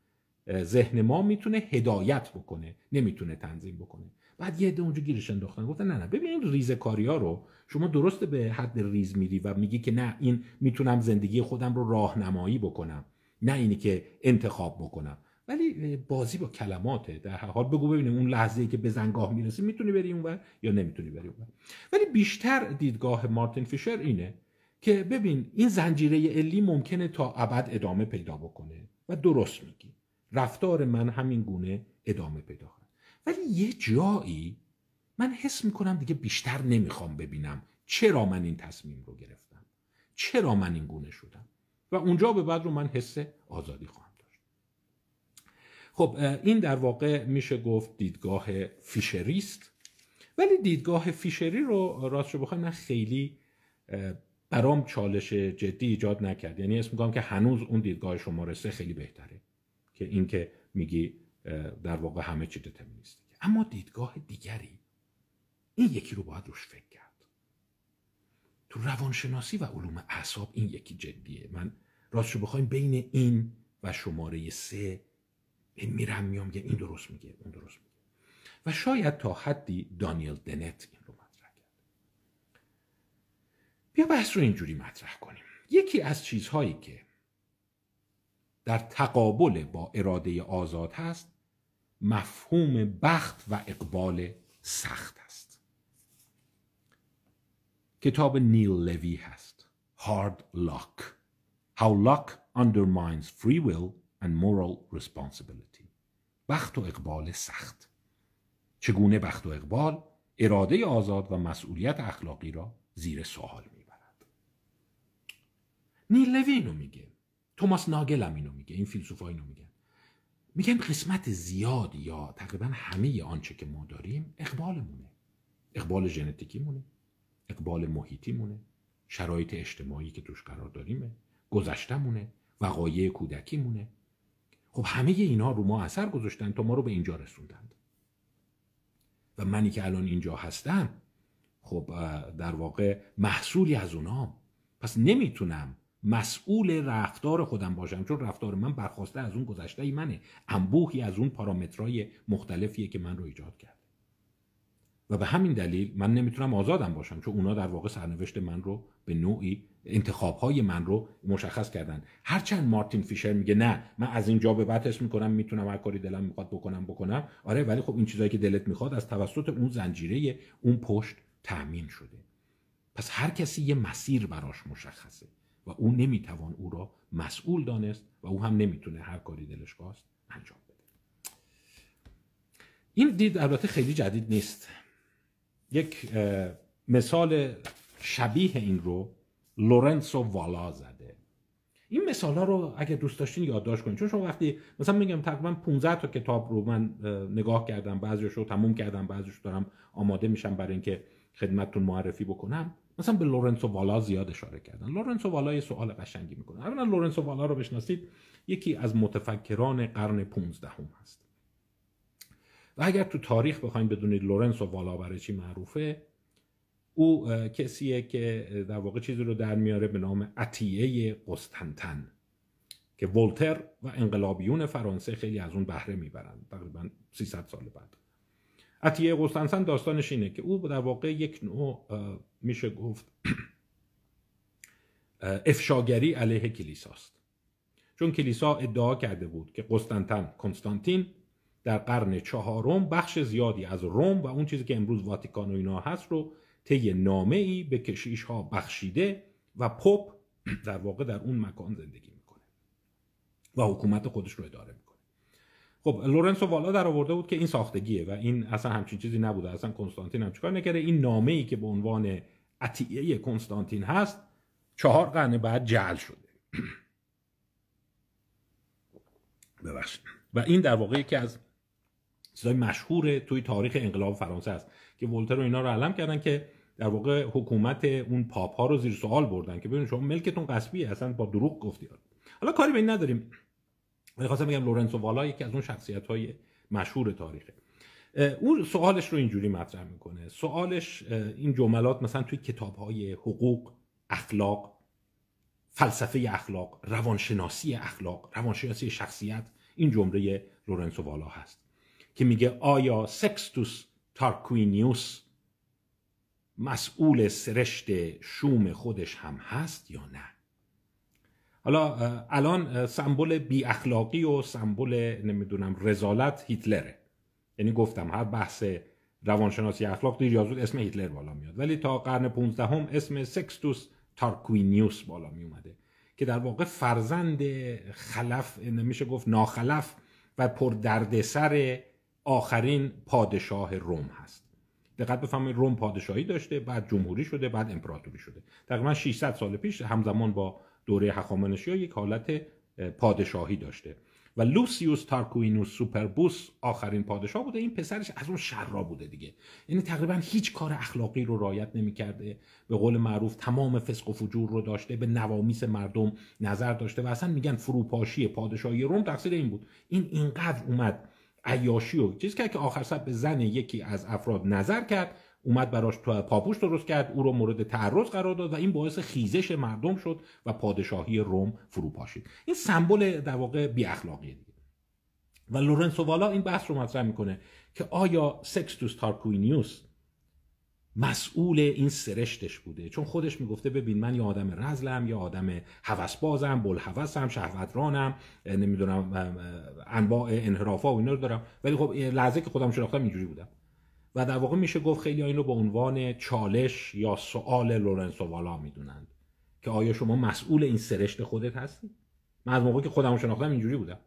ذهن ما میتونه هدایت بکنه نمیتونه تنظیم بکنه بعد یه عده اونجا گیرش انداختن گفتن نه نه ببین ریزه کاریا رو شما درست به حد ریز میری و میگی که نه این میتونم زندگی خودم رو راهنمایی بکنم نه اینی که انتخاب بکنم ولی بازی با کلماته در هر حال بگو ببینیم اون لحظه ای که به زنگاه میرسی میتونی بری اونور یا نمیتونی بری اونور ولی بیشتر دیدگاه مارتین فیشر اینه که ببین این زنجیره علی ممکنه تا ابد ادامه پیدا بکنه و درست میگی رفتار من همین گونه ادامه پیدا کنه ولی یه جایی من حس میکنم دیگه بیشتر نمیخوام ببینم چرا من این تصمیم رو گرفتم چرا من این گونه شدم و اونجا به بعد رو من حس آزادی خواهم خب این در واقع میشه گفت دیدگاه فیشریست ولی دیدگاه فیشری رو راستش بخوام من خیلی برام چالش جدی ایجاد نکرد یعنی اسم میگم که هنوز اون دیدگاه شما رسه خیلی بهتره که اینکه میگی در واقع همه چی دترمینیست اما دیدگاه دیگری این یکی رو باید روش فکر کرد تو روانشناسی و علوم اعصاب این یکی جدیه من رو بخوام بین این و شماره سه این میرم میام این درست میگه اون درست میگه و شاید تا حدی دانیل دنت این رو مطرح کرد بیا بحث رو اینجوری مطرح کنیم یکی از چیزهایی که در تقابل با اراده آزاد هست مفهوم بخت و اقبال سخت است کتاب نیل لوی هست Hard luck How Luck Undermines Free Will and Moral Responsibility بخت و اقبال سخت چگونه بخت و اقبال اراده آزاد و مسئولیت اخلاقی را زیر سوال میبرد نیل لوینو میگه توماس ناگل هم اینو میگه این فیلسوفا اینو میگن میگن قسمت زیاد یا تقریبا همه آنچه که ما داریم اقبالمونه اقبال مونه اقبال محیطی مونه شرایط اجتماعی که توش قرار داریمه گذشتمونه وقایع مونه خب همه اینها رو ما اثر گذاشتن تا ما رو به اینجا رسوندند و منی که الان اینجا هستم خب در واقع محصولی از اونام پس نمیتونم مسئول رفتار خودم باشم چون رفتار من برخواسته از اون گذشته ای منه انبوهی از اون پارامترهای مختلفیه که من رو ایجاد کرد و به همین دلیل من نمیتونم آزادم باشم چون اونا در واقع سرنوشت من رو به نوعی انتخاب های من رو مشخص کردن هرچند مارتین فیشر میگه نه من از اینجا به بعد اسم میکنم میتونم هر کاری دلم میخواد بکنم بکنم آره ولی خب این چیزایی که دلت میخواد از توسط اون زنجیره اون پشت تأمین شده پس هر کسی یه مسیر براش مشخصه و او نمیتوان او را مسئول دانست و او هم نمیتونه هر کاری دلش خواست انجام بده این دید البته خیلی جدید نیست یک مثال شبیه این رو لورنسو والا زده این مثال ها رو اگه دوست داشتین یادداشت کنید چون شما وقتی مثلا میگم تقریبا 15 تا کتاب رو من نگاه کردم بعضیش رو تموم کردم بعضیش دارم آماده میشم برای اینکه خدمتتون معرفی بکنم مثلا به لورنسو والا زیاد اشاره کردن لورنسو والا یه سوال قشنگی میکنه اولا لورنسو والا رو بشناسید یکی از متفکران قرن 15 هم هست و اگر تو تاریخ بخواید بدونید لورنسو والا برای چی معروفه او کسیه که در واقع چیزی رو در میاره به نام عطیه قسطنطن که ولتر و انقلابیون فرانسه خیلی از اون بهره میبرند تقریبا 300 سال بعد عطیه قسطنطن داستانش اینه که او در واقع یک نوع میشه گفت افشاگری علیه کلیساست چون کلیسا ادعا کرده بود که قسطنطن کنستانتین در قرن چهارم بخش زیادی از روم و اون چیزی که امروز واتیکان و اینا هست رو طی نامه ای به کشیش ها بخشیده و پپ در واقع در اون مکان زندگی میکنه و حکومت خودش رو اداره میکنه خب لورنسو والا در آورده بود که این ساختگیه و این اصلا همچین چیزی نبوده اصلا کنستانتین هم چیکار نکرده این نامه ای که به عنوان عطیه کنستانتین هست چهار قرن بعد جعل شده ببخشید و این در واقع یکی از چیزای مشهور توی تاریخ انقلاب فرانسه است که ولتر و اینا رو علم کردن که در واقع حکومت اون پاپ ها رو زیر سوال بردن که ببین شما ملکتون قصبیه اصلا با دروغ گفتی حالا کاری به این نداریم ولی خواستم بگم لورنسو والا یکی از اون شخصیت های مشهور تاریخه اون سوالش رو اینجوری مطرح میکنه سوالش این جملات مثلا توی کتاب های حقوق اخلاق فلسفه اخلاق روانشناسی اخلاق روانشناسی شخصیت این جمله لورنسو والا هست که میگه آیا سکستوس تارکوینیوس مسئول سرشت شوم خودش هم هست یا نه حالا الان سمبل بی اخلاقی و سمبل نمیدونم رزالت هیتلره یعنی گفتم هر بحث روانشناسی اخلاق دیر یازود اسم هیتلر بالا میاد ولی تا قرن 15 هم اسم سکستوس تارکوینیوس بالا می اومده که در واقع فرزند خلف نمیشه گفت ناخلف و پر آخرین پادشاه روم هست دقت بفهمید روم پادشاهی داشته بعد جمهوری شده بعد امپراتوری شده تقریبا 600 سال پیش همزمان با دوره هخامنشی‌ها یک حالت پادشاهی داشته و لوسیوس تارکوینوس سوپربوس آخرین پادشاه بوده این پسرش از اون شرا بوده دیگه یعنی تقریبا هیچ کار اخلاقی رو رایت نمیکرده به قول معروف تمام فسق و فجور رو داشته به نوامیس مردم نظر داشته و اصلا میگن فروپاشی پادشاهی روم تقصیر این بود این اینقدر اومد عیاشی و چیز کرد که آخر سر به زن یکی از افراد نظر کرد اومد براش پاپوش درست کرد او رو مورد تعرض قرار داد و این باعث خیزش مردم شد و پادشاهی روم فرو پاشید این سمبل در واقع بی اخلاقیه دیگه و لورنسو والا این بحث رو مطرح میکنه که آیا سکستوس تارکوینیوس مسئول این سرشتش بوده چون خودش میگفته ببین من یا آدم رزلم یا آدم حوسبازم بلحوسم شهوترانم نمیدونم انواع انحرافا و اینا رو دارم ولی خب لحظه که خودم شناختم اینجوری بودم و در واقع میشه گفت خیلی این رو به عنوان چالش یا سوال لورنسو والا میدونند که آیا شما مسئول این سرشت خودت هستی من از موقعی که خودم شناختم اینجوری بودم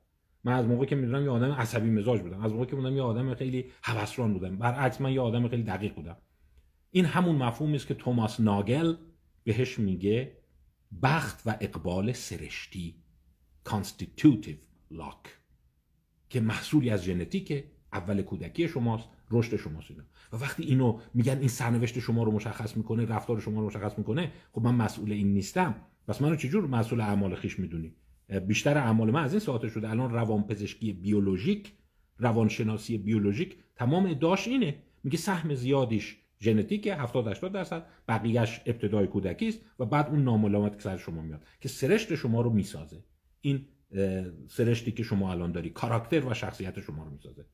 من از موقعی که میدونم یه آدم عصبی مزاج بودم از موقعی که بودم یه آدم خیلی هوسران بودم برعکس من یه آدم خیلی دقیق بودم این همون مفهومی است که توماس ناگل بهش میگه بخت و اقبال سرشتی constitutive لاک که محصولی از ژنتیک اول کودکی شماست رشد شماست اینا و وقتی اینو میگن این سرنوشت شما رو مشخص میکنه رفتار شما رو مشخص میکنه خب من مسئول این نیستم پس منو چجور مسئول اعمال خیش میدونی بیشتر اعمال من از این ساعت شده الان روانپزشکی بیولوژیک روانشناسی بیولوژیک تمام داش اینه میگه سهم زیادیش ژنتیک 70 80 درصد بقیهش ابتدای کودکی است و بعد اون ناملامت که سر شما میاد که سرشت شما رو میسازه این سرشتی که شما الان داری کاراکتر و شخصیت شما رو میسازه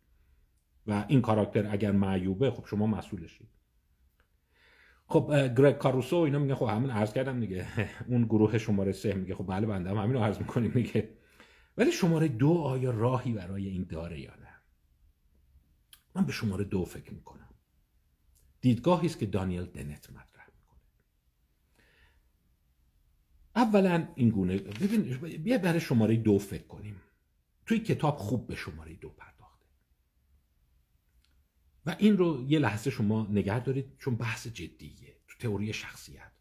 و این کاراکتر اگر معیوبه خب شما مسئولشید خب گرگ کاروسو اینا میگه خب همین عرض کردم دیگه اون گروه شماره سه میگه خب بله بنده هم همین رو عرض میکنیم میگه ولی شماره دو آیا راهی برای این داره یا نه من به شماره دو فکر میکنم دیدگاهی است که دانیل دنت مطرح میکنه اولا این گونه ببین بیا برای شماره دو فکر کنیم توی کتاب خوب به شماره دو پرداخته و این رو یه لحظه شما نگه دارید چون بحث جدیه تو تئوری شخصیت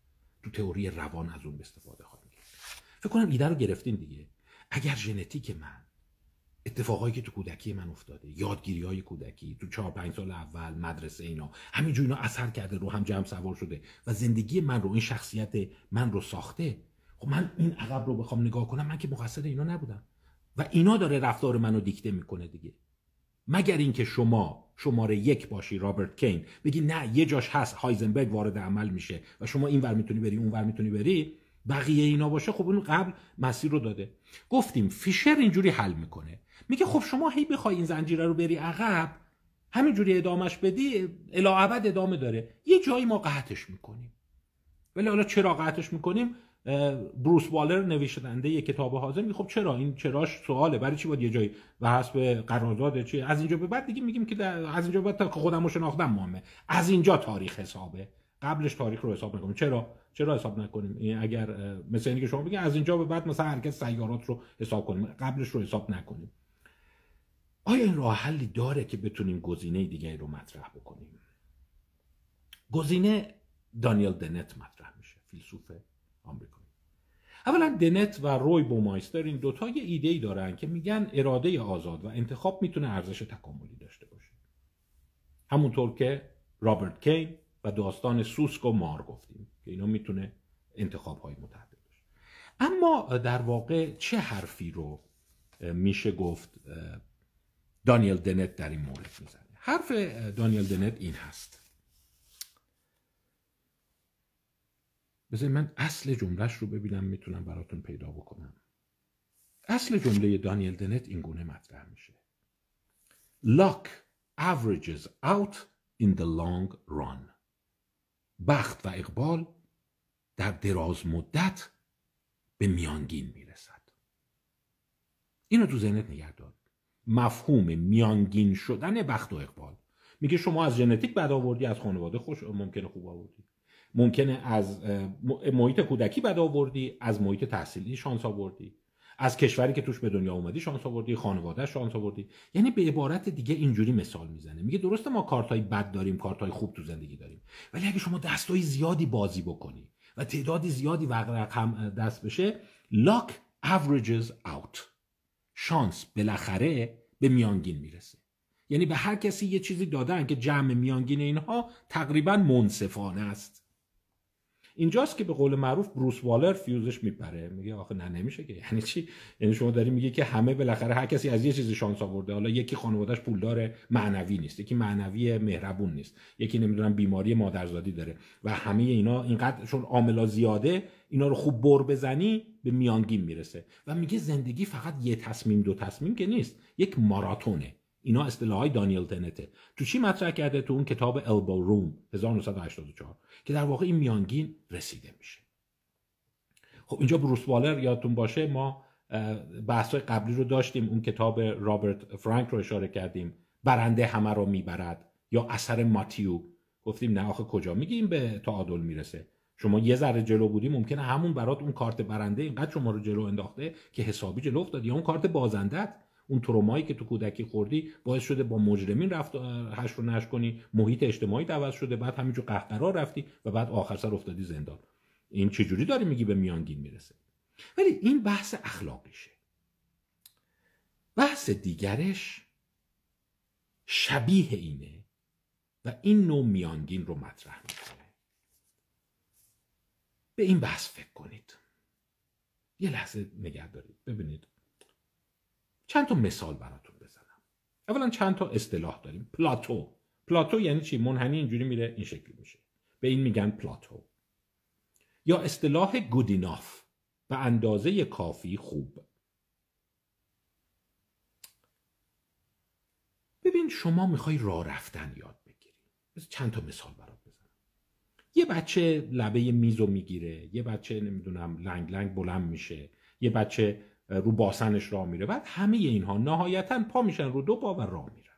تو تئوری روان از اون استفاده خواهیم کرد فکر کنم ایده رو گرفتین دیگه اگر ژنتیک من اتفاقایی که تو کودکی من افتاده یادگیری های کودکی تو چهار پنج سال اول مدرسه اینا همینجور اینا اثر کرده رو هم جمع سوار شده و زندگی من رو این شخصیت من رو ساخته خب من این عقب رو بخوام نگاه کنم من که مقصر اینا نبودم و اینا داره رفتار منو دیکته میکنه دیگه مگر اینکه شما شماره یک باشی رابرت کین بگی نه یه جاش هست هایزنبرگ وارد عمل میشه و شما این ور میتونی بری اون ور میتونی بری بقیه اینا باشه خب اون قبل مسیر رو داده گفتیم فیشر اینجوری حل میکنه میگه خب شما هی بخوای این زنجیره رو بری عقب همینجوری ادامش بدی الاابد ادامه داره یه جایی ما قطعش میکنیم ولی حالا چرا قطعش میکنیم بروس والر نویسنده یه کتاب حاضر میگه خب چرا این چراش سواله برای چی باید یه جایی و حسب قرارداد چی از اینجا به بعد دیگه میگیم که از اینجا به بعد تا خودم رو شناختم مهمه از اینجا تاریخ حسابه قبلش تاریخ رو حساب نکنیم چرا چرا حساب نکنیم یعنی اگر مثل اینکه شما بگین از اینجا به بعد مثلا حرکت سیارات رو حساب کنیم قبلش رو حساب نکنیم آیا این راه حلی داره که بتونیم گزینه دیگری رو مطرح بکنیم گزینه دانیل دنت مطرح میشه فیلسوف آمریکایی اولا دنت و روی بومایستر این دوتا یه ایده ای دارن که میگن اراده آزاد و انتخاب میتونه ارزش تکاملی داشته باشه همونطور که رابرت کین و داستان سوسک و مار گفتیم که اینا میتونه انتخاب های متعدد باشه اما در واقع چه حرفی رو میشه گفت دانیل دنت در این مورد میزنه حرف دانیل دنت این هست بذار من اصل جملهش رو ببینم میتونم براتون پیدا بکنم اصل جمله دانیل دنت این گونه مطرح میشه Luck averages out in the long run بخت و اقبال در دراز مدت به میانگین میرسد اینو تو ذهنت نگه دار مفهوم میانگین شدن بخت و اقبال میگه شما از ژنتیک بد آوردی از خانواده خوش ممکنه خوب آوردی از محیط کودکی بد آوردی از محیط تحصیلی شانس آوردی از کشوری که توش به دنیا اومدی شانس آوردی خانواده شانس آوردی یعنی به عبارت دیگه اینجوری مثال میزنه میگه درسته ما کارتای بد داریم کارتای خوب تو زندگی داریم ولی اگه شما دستای زیادی بازی بکنی و تعداد زیادی رقم دست بشه لاک averages out شانس بالاخره به میانگین میرسه یعنی به هر کسی یه چیزی دادن که جمع میانگین اینها تقریبا منصفانه است اینجاست که به قول معروف بروس والر فیوزش میپره میگه آخه نه نمیشه که یعنی چی یعنی شما داری میگه که همه بالاخره هر کسی از یه چیزی شانس آورده حالا یکی خانوادهش پولدار معنوی نیست یکی معنوی مهربون نیست یکی نمیدونم بیماری مادرزادی داره و همه اینا اینقدر چون عاملا زیاده اینا رو خوب بر بزنی به میانگین میرسه و میگه زندگی فقط یه تصمیم دو تصمیم که نیست یک ماراتونه اینا اصطلاح های دانیل تنته تو چی مطرح کرده تو اون کتاب البو روم 1984 که در واقع این میانگین رسیده میشه خب اینجا بروس والر یادتون باشه ما بحث قبلی رو داشتیم اون کتاب رابرت فرانک رو اشاره کردیم برنده همه رو میبرد یا اثر ماتیو گفتیم نه آخه کجا میگیم به تعادل میرسه شما یه ذره جلو بودی ممکنه همون برات اون کارت برنده اینقدر شما رو جلو انداخته که حسابی جلو افتادی یا اون کارت بازندت اون ترومایی که تو کودکی خوردی باعث شده با مجرمین رفت هش رو نش کنی محیط اجتماعی عوض شده بعد همینجور قهقرا رفتی و بعد آخر سر افتادی زندان این چجوری داری میگی به میانگین میرسه ولی این بحث اخلاقیشه بحث دیگرش شبیه اینه و این نوع میانگین رو مطرح میکنه به این بحث فکر کنید یه لحظه نگه دارید ببینید چند تا مثال براتون بزنم اولا چند تا اصطلاح داریم پلاتو پلاتو یعنی چی منحنی اینجوری میره این شکلی میشه به این میگن پلاتو یا اصطلاح گودیناف به اندازه کافی خوب ببین شما میخوای راه رفتن یاد بگیری چند تا مثال برات بزنم یه بچه لبه میز رو میگیره یه بچه نمیدونم لنگ لنگ بلند میشه یه بچه رو باسنش راه میره بعد همه اینها نهایتا پا میشن رو دو پا و راه میرن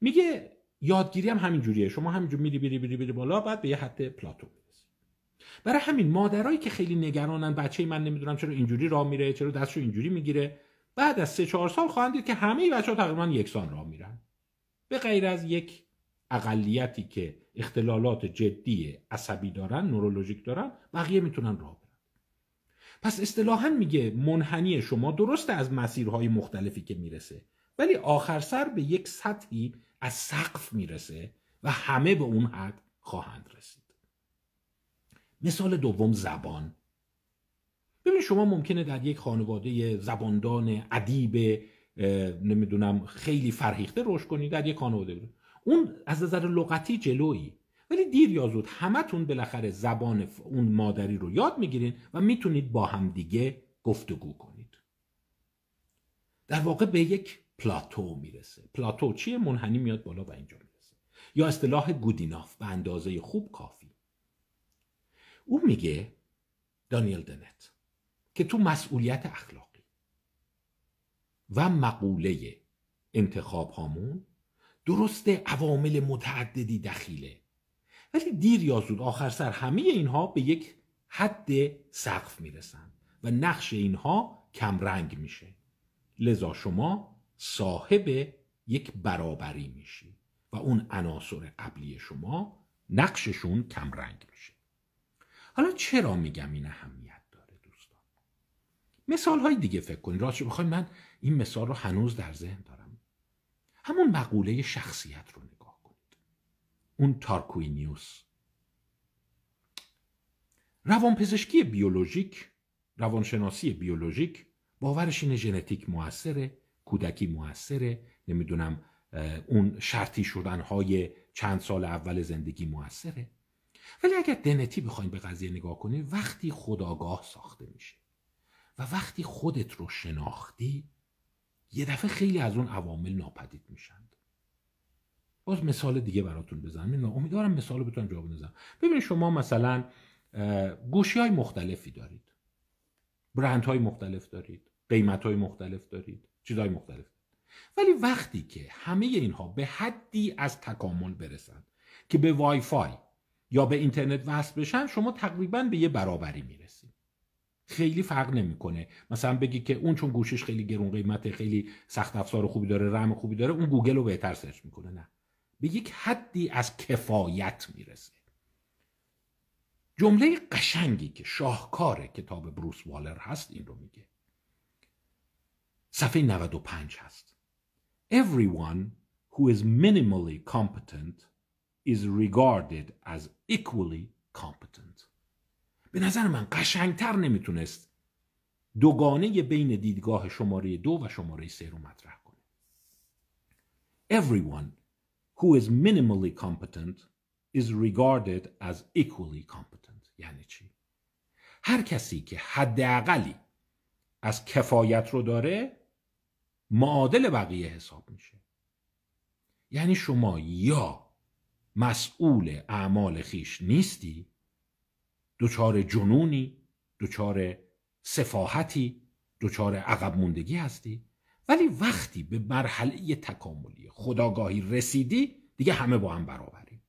میگه یادگیری هم همین جوریه شما همینجور میری بری بری بری بالا بعد به یه حد پلاتو میرسی برای همین مادرایی که خیلی نگرانن بچه من نمیدونم چرا اینجوری راه میره چرا دستشو اینجوری میگیره بعد از سه چهار سال خواهند دید که همه بچه ها تقریبا یکسان راه میرن به غیر از یک اقلیتی که اختلالات جدی عصبی دارن نورولوژیک دارن بقیه میتونن راه پس اصطلاحا میگه منحنی شما درسته از مسیرهای مختلفی که میرسه ولی آخر سر به یک سطحی از سقف میرسه و همه به اون حد خواهند رسید مثال دوم زبان ببین شما ممکنه در یک خانواده زباندان ادیب نمیدونم خیلی فرهیخته روش کنید در یک خانواده اون از نظر لغتی جلویی ولی دیر یا زود همتون بالاخره زبان اون مادری رو یاد میگیرین و میتونید با هم دیگه گفتگو کنید در واقع به یک پلاتو میرسه پلاتو چیه منحنی میاد بالا و اینجا میرسه یا اصطلاح گودیناف به اندازه خوب کافی او میگه دانیل دنت که تو مسئولیت اخلاقی و مقوله انتخاب هامون درسته عوامل متعددی دخیله ولی دیر یا زود آخر سر همه اینها به یک حد سقف میرسند و نقش اینها کمرنگ میشه لذا شما صاحب یک برابری میشی و اون عناصر قبلی شما نقششون کمرنگ میشه حالا چرا میگم این اهمیت داره دوستان مثال های دیگه فکر کنید راستش بخوای من این مثال رو هنوز در ذهن دارم همون مقوله شخصیت رو اون تارکوینیوس روانپزشکی بیولوژیک روانشناسی بیولوژیک باورش اینه ژنتیک موثره کودکی موثره نمیدونم اون شرطی شدن های چند سال اول زندگی موثره ولی اگر دنتی بخوایم به قضیه نگاه کنیم وقتی خداگاه ساخته میشه و وقتی خودت رو شناختی یه دفعه خیلی از اون عوامل ناپدید میشن باز مثال دیگه براتون بزنم امیدوارم مثال بتونم جواب بزنم ببینید شما مثلا گوشی های مختلفی دارید برند های مختلف دارید قیمت های مختلف دارید چیزهای مختلف ولی وقتی که همه اینها به حدی از تکامل برسن که به وای فای یا به اینترنت وصل بشن شما تقریبا به یه برابری میرسید خیلی فرق نمیکنه مثلا بگی که اون چون گوشش خیلی گرون قیمته خیلی سخت افزار خوبی داره رم خوبی داره اون گوگل رو بهتر سرچ میکنه نه به یک حدی از کفایت میرسه جمله قشنگی که شاهکار کتاب بروس والر هست این رو میگه صفحه 95 هست Everyone who is minimally competent is regarded as equally competent. به نظر من قشنگتر نمیتونست دوگانه بین دیدگاه شماره دو و شماره سه رو مطرح کنه. Everyone who minimally competent regarded یعنی چی هر کسی که حداقلی از کفایت رو داره معادل بقیه حساب میشه یعنی شما یا مسئول اعمال خیش نیستی دچار جنونی دچار سفاحتی دچار عقب موندگی هستی ولی وقتی به مرحله تکاملی خداگاهی رسیدی دیگه همه با هم برابریم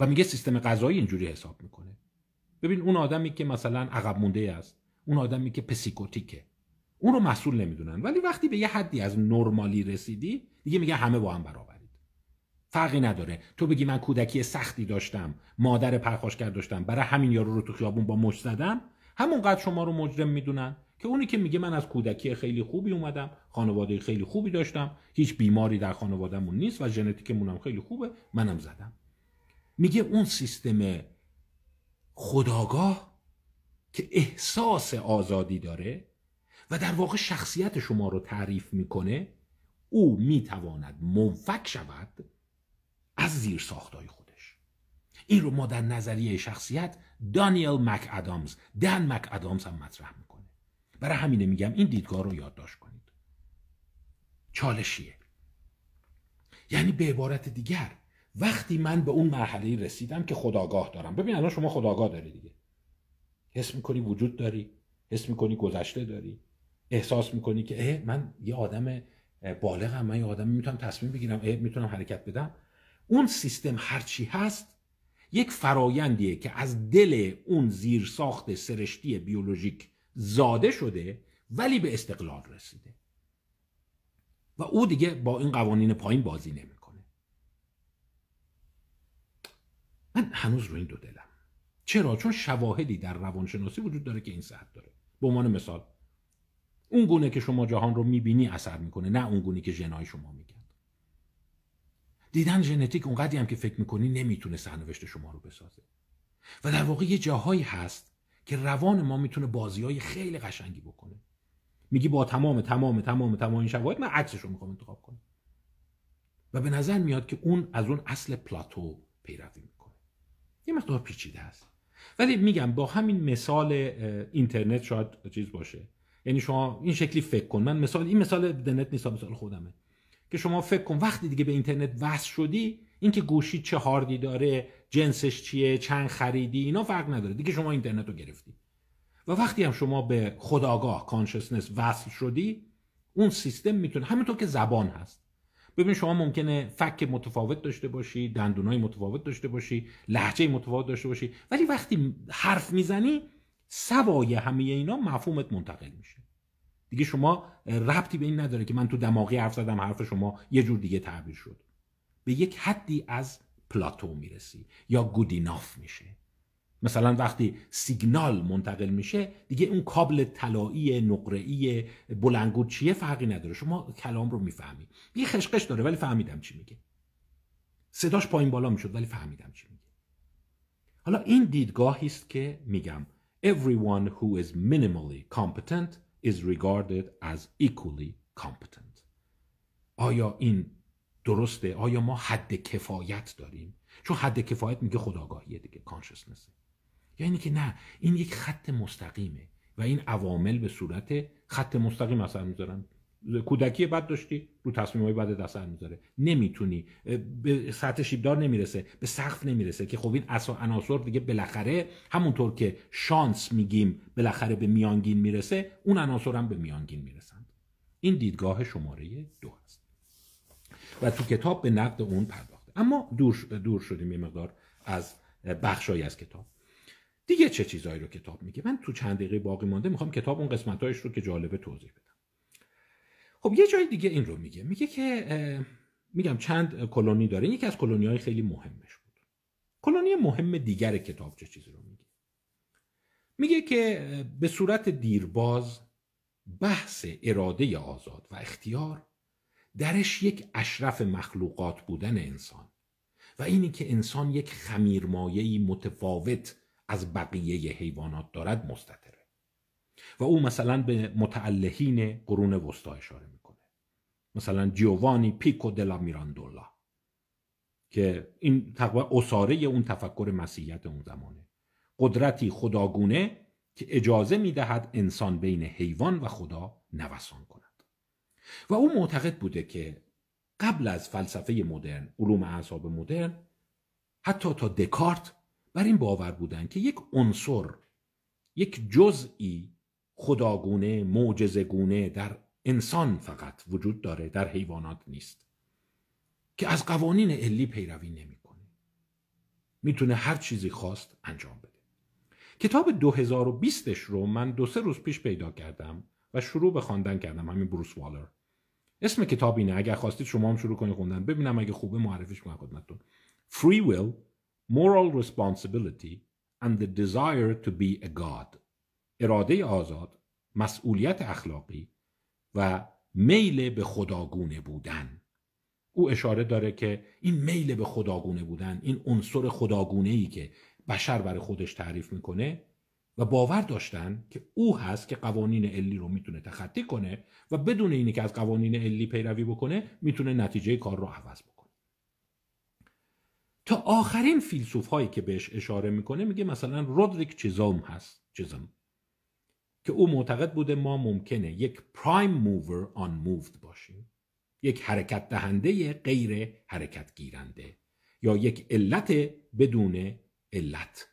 و میگه سیستم غذایی اینجوری حساب میکنه ببین اون آدمی که مثلا عقب مونده است اون آدمی که پسیکوتیکه اون رو مسئول نمیدونن ولی وقتی به یه حدی از نرمالی رسیدی دیگه میگه همه با هم برابرید فرقی نداره تو بگی من کودکی سختی داشتم مادر پرخاشگر داشتم برای همین یارو رو تو خیابون با مش زدم همونقدر شما رو مجرم میدونن که اونی که میگه من از کودکی خیلی خوبی اومدم خانواده خیلی خوبی داشتم هیچ بیماری در خانوادهمون نیست و ژنتیکمون هم خیلی خوبه منم زدم میگه اون سیستم خداگاه که احساس آزادی داره و در واقع شخصیت شما رو تعریف میکنه او میتواند منفک شود از زیر ساختای خودش این رو ما در نظریه شخصیت دانیل مک ادامز دن مک ادامز هم مطرح میکنه برای همینه میگم این دیدگاه رو یادداشت کنید چالشیه یعنی به عبارت دیگر وقتی من به اون مرحله رسیدم که خداگاه دارم ببین الان شما خداگاه داری دیگه حس میکنی وجود داری حس میکنی گذشته داری احساس میکنی که اه من یه آدم بالغم من یه آدم میتونم تصمیم بگیرم اه میتونم حرکت بدم اون سیستم هرچی هست یک فرایندیه که از دل اون زیرساخت سرشتی بیولوژیک زاده شده ولی به استقلال رسیده و او دیگه با این قوانین پایین بازی نمیکنه من هنوز رو این دو دلم چرا چون شواهدی در روانشناسی وجود داره که این صحت داره به عنوان مثال اون گونه که شما جهان رو میبینی اثر میکنه نه اون گونه که جنای شما میگن دیدن ژنتیک اونقدی هم که فکر میکنی نمیتونه سرنوشت شما رو بسازه و در واقع یه جاهایی هست که روان ما میتونه بازی های خیلی قشنگی بکنه میگی با تمام تمام تمام تمام این شواهد من عکسش رو میخوام انتخاب کنم و به نظر میاد که اون از اون اصل پلاتو پیروی میکنه یه مقدار پیچیده است ولی میگم با همین مثال اینترنت شاید چیز باشه یعنی شما این شکلی فکر کن من مثال این مثال دنت نیست مثال خودمه که شما فکر کن وقتی دیگه به اینترنت وصل شدی اینکه گوشی چه هاردی داره جنسش چیه چند خریدی اینا فرق نداره دیگه شما اینترنت رو گرفتی و وقتی هم شما به خداگاه کانشسنس وصل شدی اون سیستم میتونه همینطور که زبان هست ببین شما ممکنه فک متفاوت داشته باشی دندونای متفاوت داشته باشی لحجه متفاوت داشته باشی ولی وقتی حرف میزنی سوای همه اینا مفهومت منتقل میشه دیگه شما ربطی به این نداره که من تو دماغی حرف زدم حرف شما یه جور دیگه تعبیر شد به یک حدی از پلاتو میرسی یا گودیناف میشه مثلا وقتی سیگنال منتقل میشه دیگه اون کابل طلایی ای بلنگو چیه فرقی نداره شما کلام رو میفهمی یه خشقش داره ولی فهمیدم چی میگه صداش پایین بالا میشد ولی فهمیدم چی میگه حالا این دیدگاهی است که میگم everyone who is minimally competent is regarded as equally competent آیا این درسته آیا ما حد کفایت داریم چون حد کفایت میگه خداگاهیه دیگه کانشسنس یعنی که نه این یک خط مستقیمه و این عوامل به صورت خط مستقیم اثر میذارن کودکی بد داشتی رو تصمیم های بد دست میذاره نمیتونی به سطح شیبدار نمیرسه به سقف نمیرسه که خب این عناصر دیگه بالاخره همونطور که شانس میگیم بالاخره به میانگین میرسه اون عناصر هم به میانگین میرسند این دیدگاه شماره دو هست و تو کتاب به نقد اون پرداخته اما دور, دور شدیم یه مقدار از بخشایی از کتاب دیگه چه چیزایی رو کتاب میگه من تو چند دقیقه باقی مانده میخوام کتاب اون قسمتایش رو که جالبه توضیح بدم خب یه جای دیگه این رو میگه میگه که میگم چند کلونی داره یکی از کلونی های خیلی مهمش بود کلونی مهم دیگر کتاب چه چیزی رو میگه میگه که به صورت دیرباز بحث اراده آزاد و اختیار درش یک اشرف مخلوقات بودن انسان و اینی که انسان یک خمیرمایهی متفاوت از بقیه حیوانات دارد مستطره و او مثلا به متعلهین قرون وسطا اشاره میکنه مثلا جیوانی پیکو دلا میراندولا که این تقریبا اساره اون تفکر مسیحیت اون زمانه قدرتی خداگونه که اجازه میدهد انسان بین حیوان و خدا نوسان کند و او معتقد بوده که قبل از فلسفه مدرن علوم اعصاب مدرن حتی تا دکارت بر این باور بودن که یک عنصر یک جزئی خداگونه معجزه‌گونه در انسان فقط وجود داره در حیوانات نیست که از قوانین علی پیروی نمیکنه میتونه هر چیزی خواست انجام بده کتاب 2020 ش رو من دو سه روز پیش پیدا کردم و شروع به خواندن کردم همین بروس والر اسم کتاب اینه اگر خواستید شما هم شروع کنید خوندن ببینم اگه خوبه معرفیش کنم خدمتتون Free Will Moral Responsibility and the Desire to be a God اراده آزاد مسئولیت اخلاقی و میل به خداگونه بودن او اشاره داره که این میل به خداگونه بودن این عنصر خداگونه ای که بشر برای خودش تعریف میکنه و باور داشتن که او هست که قوانین علی رو میتونه تخطی کنه و بدون اینی که از قوانین علی پیروی بکنه میتونه نتیجه کار رو عوض بکنه تا آخرین فیلسوف هایی که بهش اشاره میکنه میگه مثلا رودریک چیزام هست که او معتقد بوده ما ممکنه یک پرایم موور آن موفد باشیم یک حرکت دهنده غیر حرکت گیرنده یا یک علت بدون علت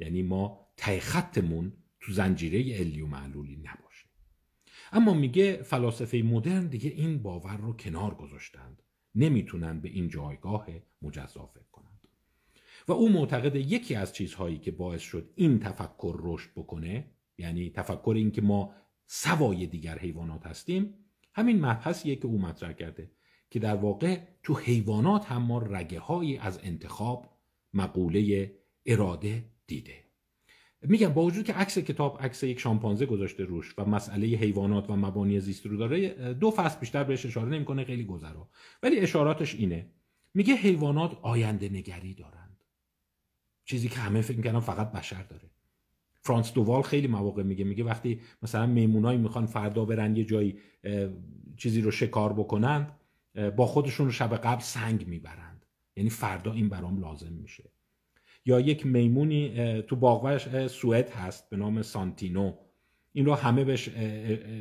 یعنی ما تای خطمون تو زنجیره علی و معلولی نباشه اما میگه فلاسفه مدرن دیگه این باور رو کنار گذاشتند نمیتونن به این جایگاه مجزا فکر کنند و او معتقد یکی از چیزهایی که باعث شد این تفکر رشد بکنه یعنی تفکر اینکه ما سوای دیگر حیوانات هستیم همین مبحثیه که او مطرح کرده که در واقع تو حیوانات هم ما رگه هایی از انتخاب مقوله اراده دیده میگم با وجود که عکس کتاب عکس یک شامپانزه گذاشته روش و مسئله حیوانات و مبانی زیست رو داره دو فصل بیشتر بهش اشاره نمیکنه خیلی گذرا ولی اشاراتش اینه میگه حیوانات آینده نگری دارند چیزی که همه فکر میکنن فقط بشر داره فرانس دووال خیلی مواقع میگه میگه وقتی مثلا میمونایی میخوان فردا برن یه جایی چیزی رو شکار بکنند با خودشون رو شب قبل سنگ میبرند یعنی فردا این برام لازم میشه یا یک میمونی تو باغوش سوئد هست به نام سانتینو این رو همه بهش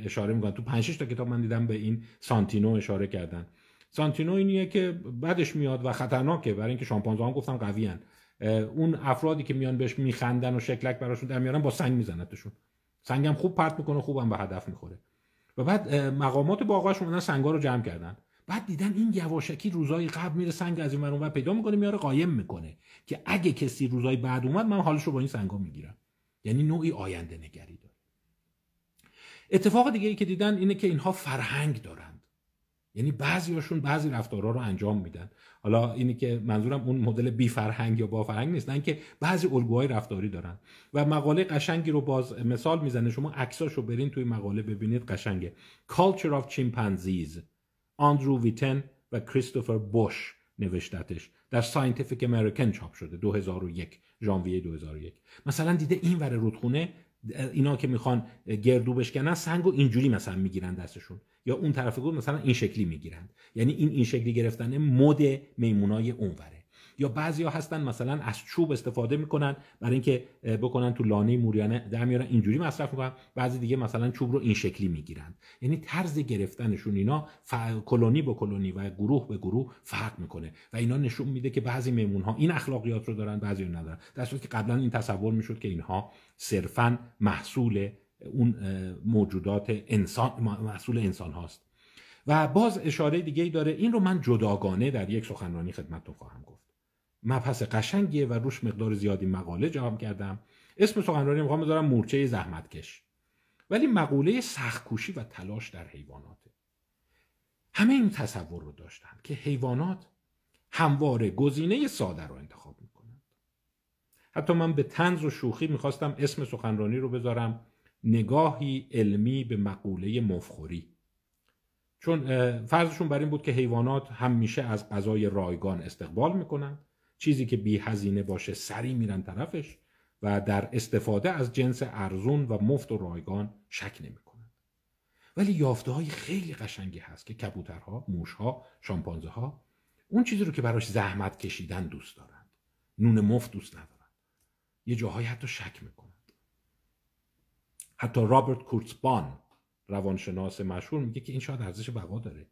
اشاره میکنن تو 5 تا کتاب من دیدم به این سانتینو اشاره کردن سانتینو اینیه که بعدش میاد و خطرناکه برای اینکه شامپانزه ها گفتم قوی هن. اون افرادی که میان بهش میخندن و شکلک براشون در میارن با سنگ میزنتشون سنگم خوب پرت میکنه خوبم به هدف میخوره و بعد مقامات باغاش اومدن سنگا رو جمع کردن بعد دیدن این یواشکی روزای قبل میره سنگ از این و پیدا میکنه میاره قایم میکنه که اگه کسی روزای بعد اومد من حالش رو با این سنگا میگیرم یعنی نوعی آینده نگری داره اتفاق دیگه ای که دیدن اینه که اینها فرهنگ دارند یعنی بعضی هاشون بعضی رفتارها رو انجام میدن حالا اینی که منظورم اون مدل بی فرهنگ یا با فرهنگ نیستن که بعضی الگوهای رفتاری دارن و مقاله قشنگی رو باز مثال میزنه شما عکساشو برین توی مقاله ببینید قشنگه Culture of Chimpanzees آندرو ویتن و کریستوفر بوش نوشتتش در ساینتیفیک امریکن چاپ شده 2001 ژانویه 2001 مثلا دیده این ور رودخونه اینا که میخوان گردو بشکنن سنگو اینجوری مثلا میگیرن دستشون یا اون طرف گفت مثلا این شکلی میگیرن یعنی این این شکلی گرفتن مد میمونای اونوره یا بعضیا هستن مثلا از چوب استفاده میکنن برای اینکه بکنن تو لانه موریانه در میارن اینجوری مصرف میکنن بعضی دیگه مثلا چوب رو این شکلی میگیرن یعنی طرز گرفتنشون اینا کلونی به کلونی و گروه به گروه فرق میکنه و اینا نشون میده که بعضی میمون ها این اخلاقیات رو دارن بعضی رو ندارن در که قبلا این تصور میشد که اینها صرفا محصول اون موجودات انسان محصول انسان هاست و باز اشاره دیگه ای داره این رو من جداگانه در یک سخنرانی خدمتتون خواهم گفت مبحث قشنگیه و روش مقدار زیادی مقاله جمع کردم اسم سخنرانی میخوام بذارم مورچه زحمتکش ولی مقوله سختکوشی و تلاش در حیوانات. همه این تصور رو داشتن که حیوانات همواره گزینه ساده رو انتخاب میکنند حتی من به تنز و شوخی میخواستم اسم سخنرانی رو بذارم نگاهی علمی به مقوله مفخوری چون فرضشون بر این بود که حیوانات همیشه از غذای رایگان استقبال میکنند چیزی که بی هزینه باشه سری میرن طرفش و در استفاده از جنس ارزون و مفت و رایگان شک نمیکنند ولی یافته های خیلی قشنگی هست که کبوترها، موشها، شامپانزه ها اون چیزی رو که براش زحمت کشیدن دوست دارند نون مفت دوست ندارند یه جاهایی حتی شک میکنند حتی رابرت کورتسبان روانشناس مشهور میگه که این شاید ارزش بقا داره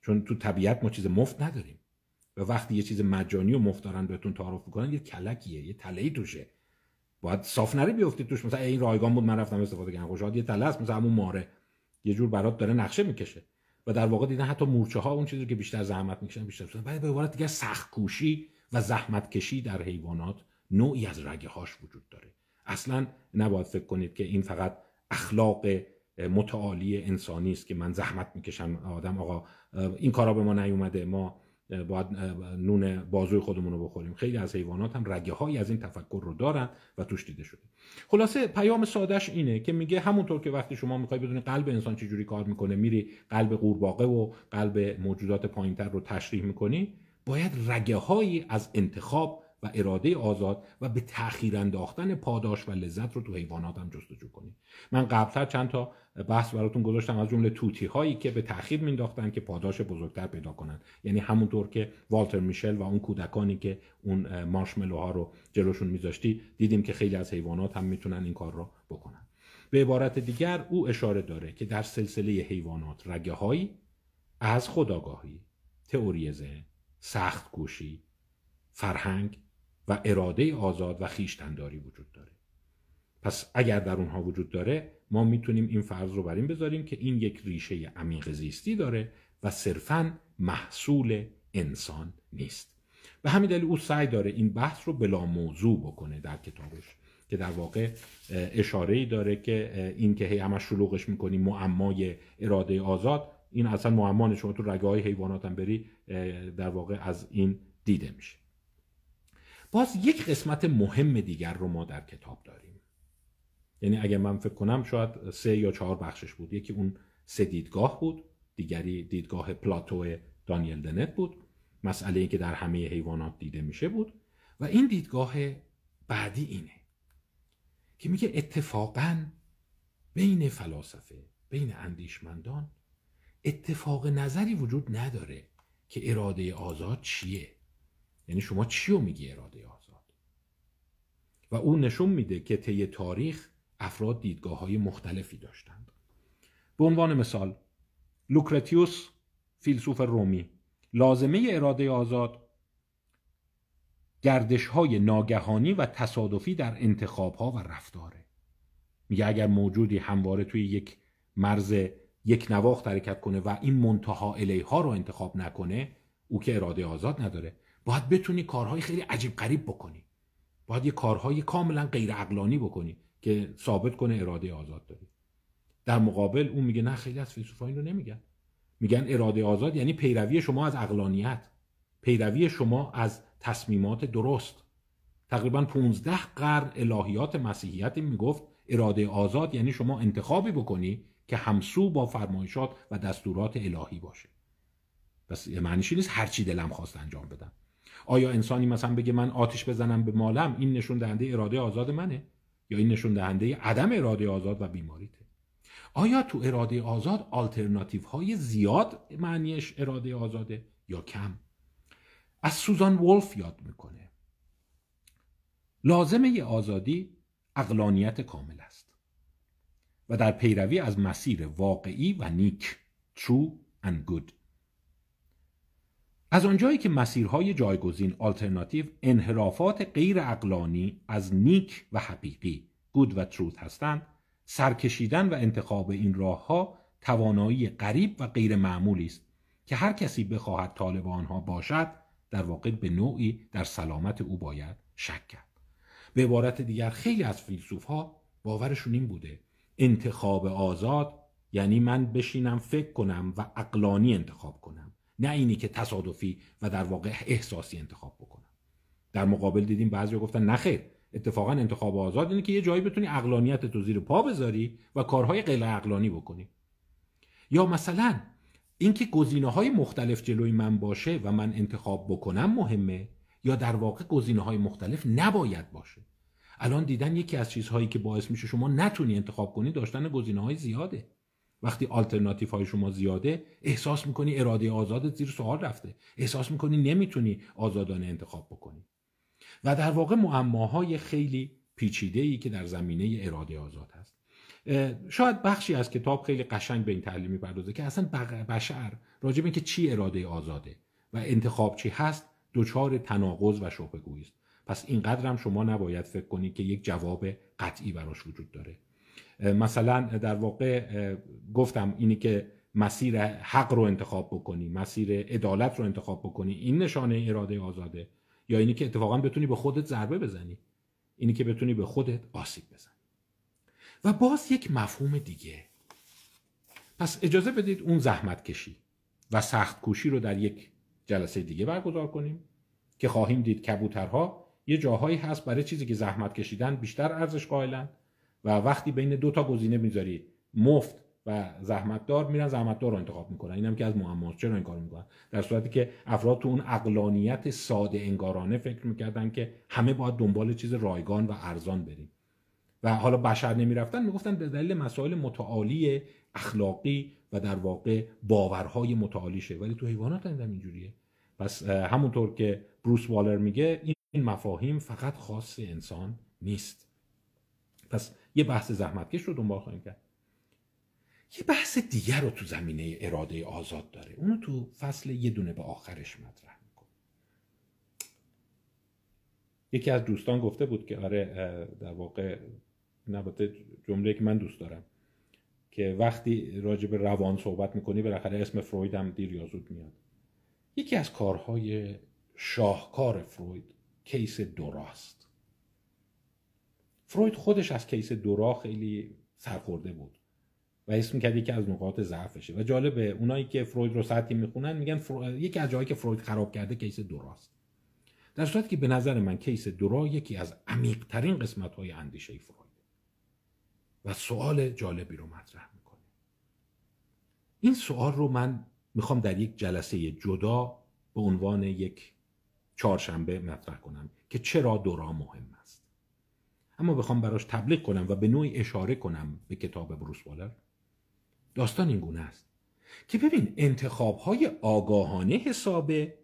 چون تو طبیعت ما چیز مفت نداریم و وقتی یه چیز مجانی و دارن بهتون تعارف میکنن یه کلکیه یه تلهی توشه باید صاف نری بیفتی توش مثلا این رایگان بود من رفتم استفاده کردم خوشحال خب یه تله است مثلا همون ماره یه جور برات داره نقشه میکشه و در واقع دیدن حتی مورچه ها اون چیزی که بیشتر زحمت میکشن بیشتر شدن ولی به عبارت دیگه سخت کوشی و زحمت کشی در حیوانات نوعی از رگه هاش وجود داره اصلا نباید فکر کنید که این فقط اخلاق متعالی انسانی است که من زحمت میکشم آدم آقا این کارا به ما نیومده ما باید نون بازوی خودمون رو بخوریم خیلی از حیوانات هم رگه از این تفکر رو دارن و توش دیده شده خلاصه پیام سادش اینه که میگه همونطور که وقتی شما میخوای بدونی قلب انسان چجوری کار میکنه میری قلب قورباغه و قلب موجودات پایینتر رو تشریح میکنی باید رگه هایی از انتخاب و اراده آزاد و به تاخیر انداختن پاداش و لذت رو تو حیوانات هم جستجو کنید من قبلتر چند تا بحث براتون گذاشتم از جمله توتی هایی که به تاخیر مینداختن که پاداش بزرگتر پیدا کنند یعنی همونطور که والتر میشل و اون کودکانی که اون مارشملو ها رو جلوشون میذاشتی دیدیم که خیلی از حیوانات هم میتونن این کار رو بکنن به عبارت دیگر او اشاره داره که در سلسله حیوانات رگه از خداگاهی تئوری ذهن سخت فرهنگ و اراده آزاد و خیشتنداری وجود داره پس اگر در اونها وجود داره ما میتونیم این فرض رو بر این بذاریم که این یک ریشه عمیق زیستی داره و صرفا محصول انسان نیست به همین دلیل او سعی داره این بحث رو بلا موضوع بکنه در کتابش که در واقع اشاره ای داره که این که هی همش شلوغش میکنی معمای اراده آزاد این اصلا معما شما تو رگاه حیوانات هم بری در واقع از این دیده میشه باز یک قسمت مهم دیگر رو ما در کتاب داریم یعنی اگر من فکر کنم شاید سه یا چهار بخشش بود یکی اون سه دیدگاه بود دیگری دیدگاه پلاتو دانیل دنت بود مسئله این که در همه حیوانات دیده میشه بود و این دیدگاه بعدی اینه که میگه اتفاقا بین فلاسفه بین اندیشمندان اتفاق نظری وجود نداره که اراده آزاد چیه یعنی شما چی رو میگی اراده آزاد و اون نشون میده که طی تاریخ افراد دیدگاه های مختلفی داشتند به عنوان مثال لوکرتیوس فیلسوف رومی لازمه اراده آزاد گردش های ناگهانی و تصادفی در انتخاب ها و رفتاره میگه اگر موجودی همواره توی یک مرز یک نواخت حرکت کنه و این منتها ها رو انتخاب نکنه او که اراده آزاد نداره باید بتونی کارهای خیلی عجیب غریب بکنی باید یه کارهای کاملا غیر عقلانی بکنی که ثابت کنه اراده آزاد داری در مقابل اون میگه نه خیلی از فیلسوفا این رو نمیگن میگن اراده آزاد یعنی پیروی شما از اقلانیت پیروی شما از تصمیمات درست تقریبا 15 قرن الهیات مسیحیت میگفت اراده آزاد یعنی شما انتخابی بکنی که همسو با فرمایشات و دستورات الهی باشه پس معنیش نیست هر چی دلم خواست انجام بدم آیا انسانی مثلا بگه من آتش بزنم به مالم این نشون دهنده اراده آزاد منه یا این نشون دهنده عدم اراده آزاد و بیماریته آیا تو اراده آزاد آلترناتیو های زیاد معنیش اراده آزاده یا کم از سوزان ولف یاد میکنه لازمه ی آزادی اقلانیت کامل است و در پیروی از مسیر واقعی و نیک true and good از آنجایی که مسیرهای جایگزین آلترناتیو انحرافات غیر اقلانی از نیک و حقیقی گود و تروت هستند سرکشیدن و انتخاب این راهها توانایی غریب و غیر معمولی است که هر کسی بخواهد طالب آنها باشد در واقع به نوعی در سلامت او باید شک کرد به عبارت دیگر خیلی از فیلسوف ها باورشون این بوده انتخاب آزاد یعنی من بشینم فکر کنم و اقلانی انتخاب کنم نه اینی که تصادفی و در واقع احساسی انتخاب بکنم در مقابل دیدیم بعضی‌ها گفتن نخیر اتفاقا انتخاب آزاد اینه که یه جایی بتونی اقلانیت تو زیر پا بذاری و کارهای غیر اقلانی بکنی یا مثلا اینکه گزینه های مختلف جلوی من باشه و من انتخاب بکنم مهمه یا در واقع گزینه های مختلف نباید باشه الان دیدن یکی از چیزهایی که باعث میشه شما نتونی انتخاب کنی داشتن گزینه زیاده وقتی آلترناتیف های شما زیاده احساس میکنی اراده آزادت زیر سوال رفته احساس میکنی نمیتونی آزادانه انتخاب بکنی و در واقع معماهای خیلی پیچیده ای که در زمینه اراده آزاد هست شاید بخشی از کتاب خیلی قشنگ به این تعلیم میپردازه که اصلا بشر راجع به اینکه چی اراده آزاده و انتخاب چی هست دچار تناقض و شبهه است پس اینقدر هم شما نباید فکر کنید که یک جواب قطعی براش وجود داره مثلا در واقع گفتم اینی که مسیر حق رو انتخاب بکنی مسیر عدالت رو انتخاب بکنی این نشانه اراده آزاده یا اینی که اتفاقا بتونی به خودت ضربه بزنی اینی که بتونی به خودت آسیب بزنی و باز یک مفهوم دیگه پس اجازه بدید اون زحمت کشی و سخت کوشی رو در یک جلسه دیگه برگزار کنیم که خواهیم دید کبوترها یه جاهایی هست برای چیزی که زحمت کشیدن بیشتر ارزش قائلند. و وقتی بین دو تا گزینه میذاری مفت و زحمتدار میرن دار رو انتخاب میکنن اینم که از معماست چرا این کار میکنن در صورتی که افراد تو اون اقلانیت ساده انگارانه فکر میکردن که همه باید دنبال چیز رایگان و ارزان بریم و حالا بشر نمیرفتن میگفتن به دلیل مسائل متعالی اخلاقی و در واقع باورهای شه ولی تو حیوانات هم اینجوریه پس همونطور که بروس والر میگه این مفاهیم فقط خاص انسان نیست پس یه بحث زحمتکش رو دنبال خواهیم کرد یه بحث دیگر رو تو زمینه اراده آزاد داره اونو تو فصل یه دونه به آخرش مطرح میکنه یکی از دوستان گفته بود که آره در واقع نباته جمله که من دوست دارم که وقتی راجع به روان صحبت میکنی بالاخره اسم فروید هم دیر یا زود میاد یکی از کارهای شاهکار فروید کیس دوراست فروید خودش از کیس دورا خیلی سرخورده بود و اسم کرد یکی از نقاط ضعفشه و جالبه اونایی که فروید رو سطحی میخونن میگن یکی از جایی که فروید خراب کرده کیس دوراست در صورت که به نظر من کیس دورا یکی از عمیقترین قسمت های اندیشه فروید و سوال جالبی رو مطرح میکنه این سوال رو من میخوام در یک جلسه جدا به عنوان یک چهارشنبه مطرح کنم که چرا دورا مهمه اما بخوام براش تبلیغ کنم و به نوعی اشاره کنم به کتاب بروس داستان این گونه است که ببین انتخاب های آگاهانه حسابه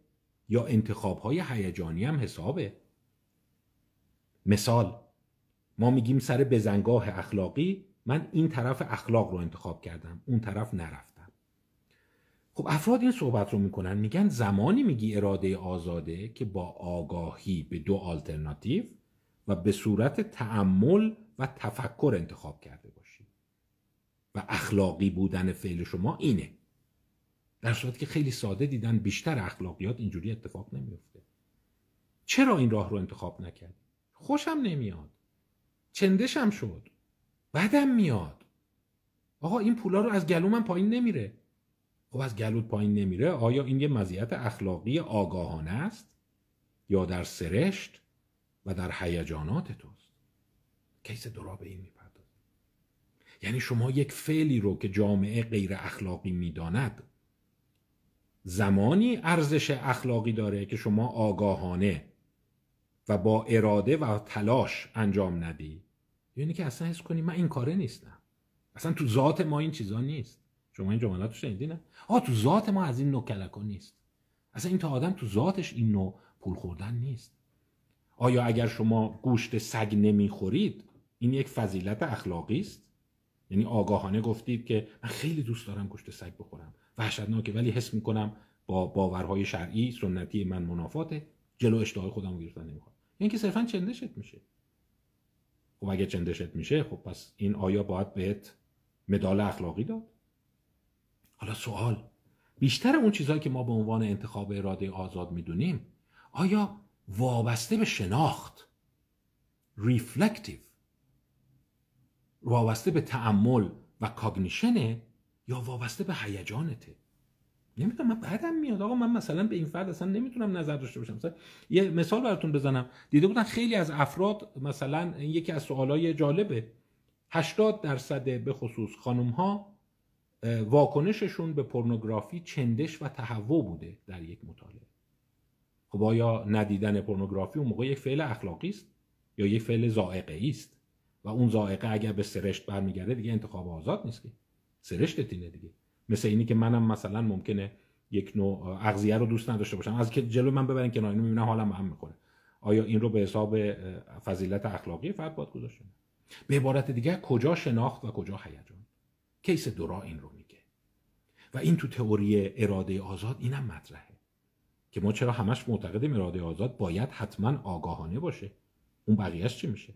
یا انتخاب های هیجانی هم حسابه مثال ما میگیم سر بزنگاه اخلاقی من این طرف اخلاق رو انتخاب کردم اون طرف نرفتم خب افراد این صحبت رو میکنن میگن زمانی میگی اراده آزاده که با آگاهی به دو آلترناتیو و به صورت تعمل و تفکر انتخاب کرده باشید و اخلاقی بودن فعل شما اینه در صورت که خیلی ساده دیدن بیشتر اخلاقیات اینجوری اتفاق نمیفته چرا این راه رو انتخاب نکرد خوشم نمیاد چندشم شد بدم میاد آقا این پولا رو از من پایین نمیره خب از گلوت پایین نمیره آیا این یه مزیت اخلاقی آگاهانه است یا در سرشت و در هیجانات توست کیس درا به این میپرداز یعنی شما یک فعلی رو که جامعه غیر اخلاقی میداند زمانی ارزش اخلاقی داره که شما آگاهانه و با اراده و تلاش انجام ندی یعنی که اصلا حس کنی من این کاره نیستم اصلا تو ذات ما این چیزا نیست شما این جملات رو شنیدی نه آ تو ذات ما از این نوع کلکا نیست اصلا این تا آدم تو ذاتش این نو پول خوردن نیست آیا اگر شما گوشت سگ نمیخورید این یک فضیلت اخلاقی است یعنی آگاهانه گفتید که من خیلی دوست دارم گوشت سگ بخورم وحشتناکه ولی حس میکنم با باورهای شرعی سنتی من منافاته جلو اشتهای خودم رو گرفتن نمیخوام یعنی که صرفا چندشت میشه خب اگه چندشت میشه خب پس این آیا باید بهت مدال اخلاقی داد حالا سوال بیشتر اون چیزهایی که ما به عنوان انتخاب اراده آزاد میدونیم آیا وابسته به شناخت ریفلکتیو وابسته به تعمل و کاگنیشنه یا وابسته به هیجانته نمیدونم من بعدم میاد آقا من مثلا به این فرد اصلا نمیتونم نظر داشته باشم مثلا یه مثال براتون بزنم دیده بودن خیلی از افراد مثلا یکی از سوالای جالبه 80 درصد به خصوص خانم ها واکنششون به پورنوگرافی چندش و تهوع بوده در یک مطالعه خب آیا ندیدن پورنوگرافی اون موقع یک فعل اخلاقی است یا یک فعل زائقه است و اون زائقه اگر به سرشت برمیگرده دیگه انتخاب آزاد نیست که سرشت تینه دیگه مثل اینی که منم مثلا ممکنه یک نوع اغذیه رو دوست نداشته باشم از که جلو من ببرن که اینو میبینم حالم هم میکنه آیا این رو به حساب فضیلت اخلاقی فرد باید گذاشته به عبارت دیگه کجا شناخت و کجا هیجان کیس دورا این رو میگه و این تو تئوری اراده آزاد اینم مطرحه که ما چرا همش معتقدیم اراده آزاد باید حتما آگاهانه باشه اون بقیهش چی میشه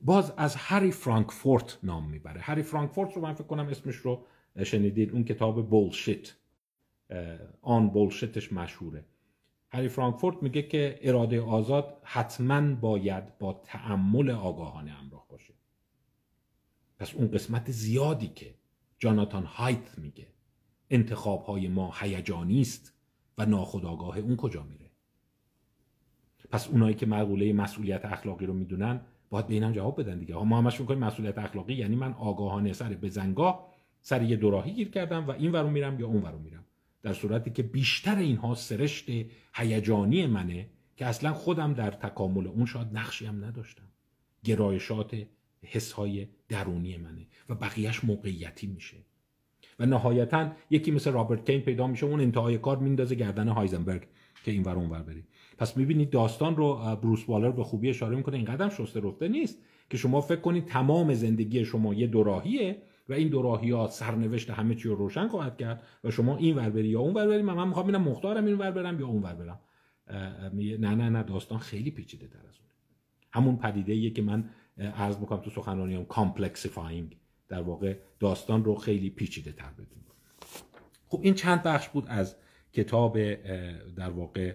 باز از هری فرانکفورت نام میبره هری فرانکفورت رو من فکر کنم اسمش رو شنیدید اون کتاب بولشیت آن بولشیتش مشهوره هری فرانکفورت میگه که اراده آزاد حتما باید با تعمل آگاهانه همراه باشه پس اون قسمت زیادی که جاناتان هایت میگه انتخاب های ما هیجانی است و آگاه اون کجا میره پس اونایی که مقوله مسئولیت اخلاقی رو میدونن باید به اینم جواب بدن دیگه ما همش میگیم مسئولیت اخلاقی یعنی من آگاهانه سر زنگاه سر یه دوراهی گیر کردم و این ورو میرم یا اون ورو میرم در صورتی که بیشتر اینها سرشت هیجانی منه که اصلا خودم در تکامل اون شاید نقشی هم نداشتم گرایشات های درونی منه و بقیهش موقعیتی میشه و نهایتا یکی مثل رابرت کین پیدا میشه اون انتهای کار میندازه گردن هایزنبرگ که اینور اونور بری پس میبینید داستان رو بروس والر به خوبی اشاره میکنه اینقدرم شسته رفته نیست که شما فکر کنید تمام زندگی شما یه دوراهیه و این دوراهی ها سرنوشت همه چی رو روشن خواهد کرد و شما این ور بری یا اون ور بری من, میخوام ببینم مختارم این ور برم یا اون ور برم نه نه نه داستان خیلی پیچیده تر از اون همون پدیده که من عرض میکنم تو سخنرانیام کامپلکسیفاینگ در واقع داستان رو خیلی پیچیده تر بدیم خب این چند بخش بود از کتاب در واقع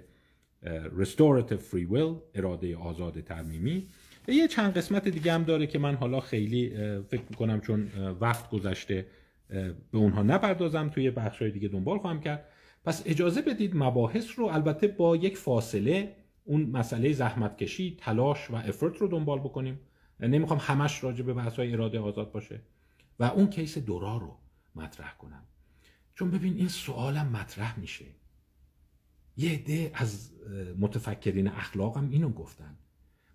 Restorative Free Will اراده آزاد ترمیمی یه چند قسمت دیگه هم داره که من حالا خیلی فکر میکنم چون وقت گذشته به اونها نپردازم توی بخش دیگه دنبال خواهم کرد پس اجازه بدید مباحث رو البته با یک فاصله اون مسئله زحمت کشی تلاش و افرت رو دنبال بکنیم نمیخوام همش راجع به بحث های اراده آزاد باشه و اون کیس دورا رو مطرح کنم چون ببین این سوالم مطرح میشه یه عده از متفکرین اخلاقم اینو گفتن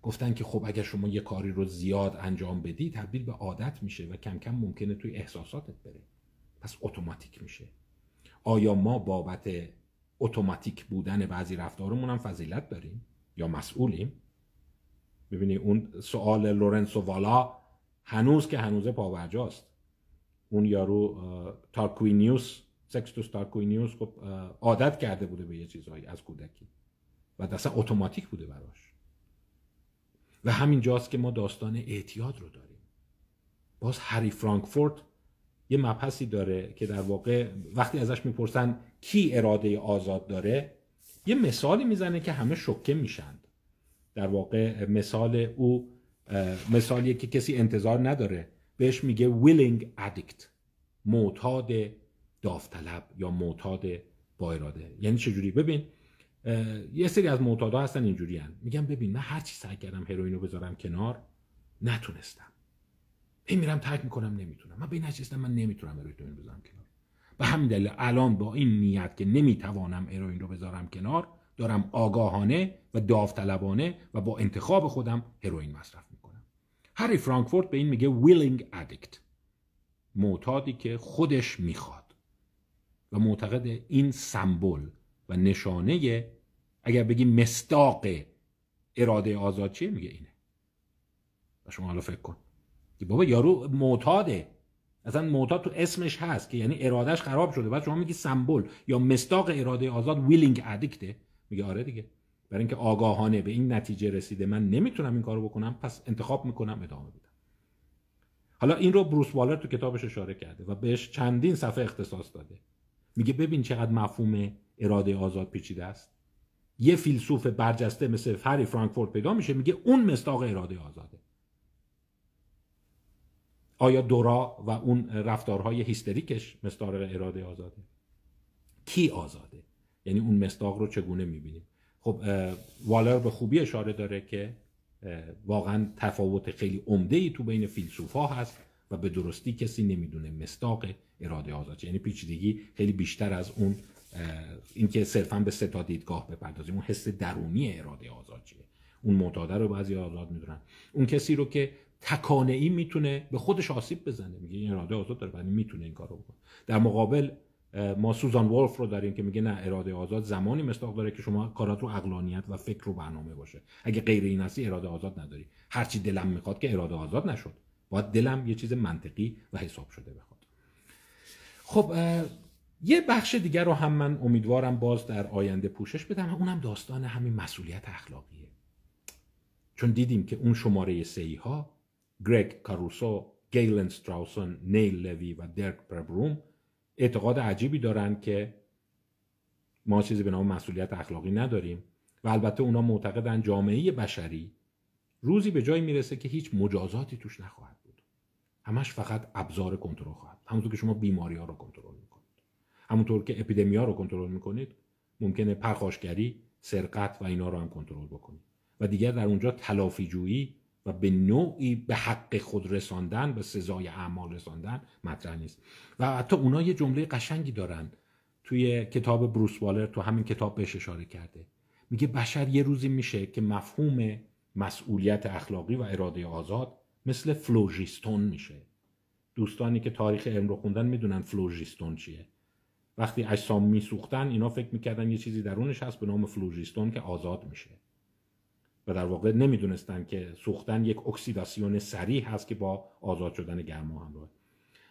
گفتن که خب اگر شما یه کاری رو زیاد انجام بدی تبدیل به عادت میشه و کم کم ممکنه توی احساساتت بره پس اتوماتیک میشه آیا ما بابت اتوماتیک بودن بعضی رفتارمون هم فضیلت داریم یا مسئولیم ببینی اون سوال لورنسو والا هنوز که هنوز پاورجاست اون یارو تارکوینیوس سکستوس تارکوینیوس خب عادت کرده بوده به یه چیزهایی از کودکی و دست اتوماتیک بوده براش و همین جاست که ما داستان اعتیاد رو داریم باز هری فرانکفورت یه مبحثی داره که در واقع وقتی ازش میپرسن کی اراده آزاد داره یه مثالی میزنه که همه شکه میشند در واقع مثال او مثالیه که کسی انتظار نداره بهش میگه willing addict معتاد داوطلب یا معتاد با اراده یعنی جوری ببین یه سری از معتادا هستن اینجوری میگم ببین من هر چی سعی کردم هروئین رو بذارم کنار نتونستم هی میرم ترک میکنم نمیتونم من به نشستم من نمیتونم هروئین بذارم کنار به همین دلیل الان با این نیت که نمیتوانم هروئین رو بذارم کنار دارم آگاهانه و داوطلبانه و با انتخاب خودم هروئین مصرف میکنم هری فرانکفورت به این میگه willing addict معتادی که خودش میخواد و معتقد این سمبل و نشانه اگر بگی مستاق اراده آزاد چیه میگه اینه و شما حالا فکر کن که بابا یارو معتاده اصلا معتاد تو اسمش هست که یعنی ارادهش خراب شده بعد شما میگی سمبل یا مستاق اراده آزاد ویلینگ ادیکته میگه آره دیگه برای اینکه آگاهانه به این نتیجه رسیده من نمیتونم این کارو بکنم پس انتخاب میکنم ادامه بدم حالا این رو بروس والر تو کتابش اشاره کرده و بهش چندین صفحه اختصاص داده میگه ببین چقدر مفهوم اراده آزاد پیچیده است یه فیلسوف برجسته مثل فری فرانکفورت پیدا میشه میگه اون مستاق اراده آزاده آیا دورا و اون رفتارهای هیستریکش مستاق اراده آزاده کی آزاده یعنی اون مستاق رو چگونه میبینیم خب والر به خوبی اشاره داره که واقعا تفاوت خیلی عمده ای تو بین فیلسوفا هست و به درستی کسی نمیدونه مستاق اراده آزاد یعنی پیچیدگی خیلی بیشتر از اون اینکه صرفا به سه تا دیدگاه بپردازیم اون حس درونی اراده آزاد چیه اون معتاده رو بعضی آزاد میدونن اون کسی رو که تکانه ای میتونه به خودش آسیب بزنه میگه این اراده آزاد داره ولی میتونه این کارو بکنه در مقابل ما سوزان ولف رو داریم که میگه نه اراده آزاد زمانی مستاق داره که شما کارات رو اقلانیت و فکر رو برنامه باشه اگه غیر این هستی اراده آزاد نداری هرچی دلم میخواد که اراده آزاد نشد باید دلم یه چیز منطقی و حساب شده بخواد خب یه بخش دیگر رو هم من امیدوارم باز در آینده پوشش بدم اونم داستان همین مسئولیت اخلاقیه چون دیدیم که اون شماره سی ها گرگ کاروسو گیلن ستراوسون نیل لوی و درک پربروم اعتقاد عجیبی دارن که ما چیزی به نام مسئولیت اخلاقی نداریم و البته اونا معتقدن جامعه بشری روزی به جایی میرسه که هیچ مجازاتی توش نخواهد بود همش فقط ابزار کنترل خواهد همونطور که شما بیماری ها رو کنترل میکنید همونطور که اپیدمی ها رو کنترل میکنید ممکنه پرخاشگری سرقت و اینا رو هم کنترل بکنید و دیگر در اونجا تلافی جویی و به نوعی به حق خود رساندن به سزای اعمال رساندن مطرح نیست و حتی اونا یه جمله قشنگی دارن توی کتاب بروس والر تو همین کتاب بهش اشاره کرده میگه بشر یه روزی میشه که مفهوم مسئولیت اخلاقی و اراده آزاد مثل فلوژیستون میشه دوستانی که تاریخ علم رو خوندن میدونن فلوژیستون چیه وقتی اجسام میسوختن اینا فکر میکردن یه چیزی درونش هست به نام فلوژیستون که آزاد میشه و در واقع نمیدونستن که سوختن یک اکسیداسیون سریع هست که با آزاد شدن گرما همراهه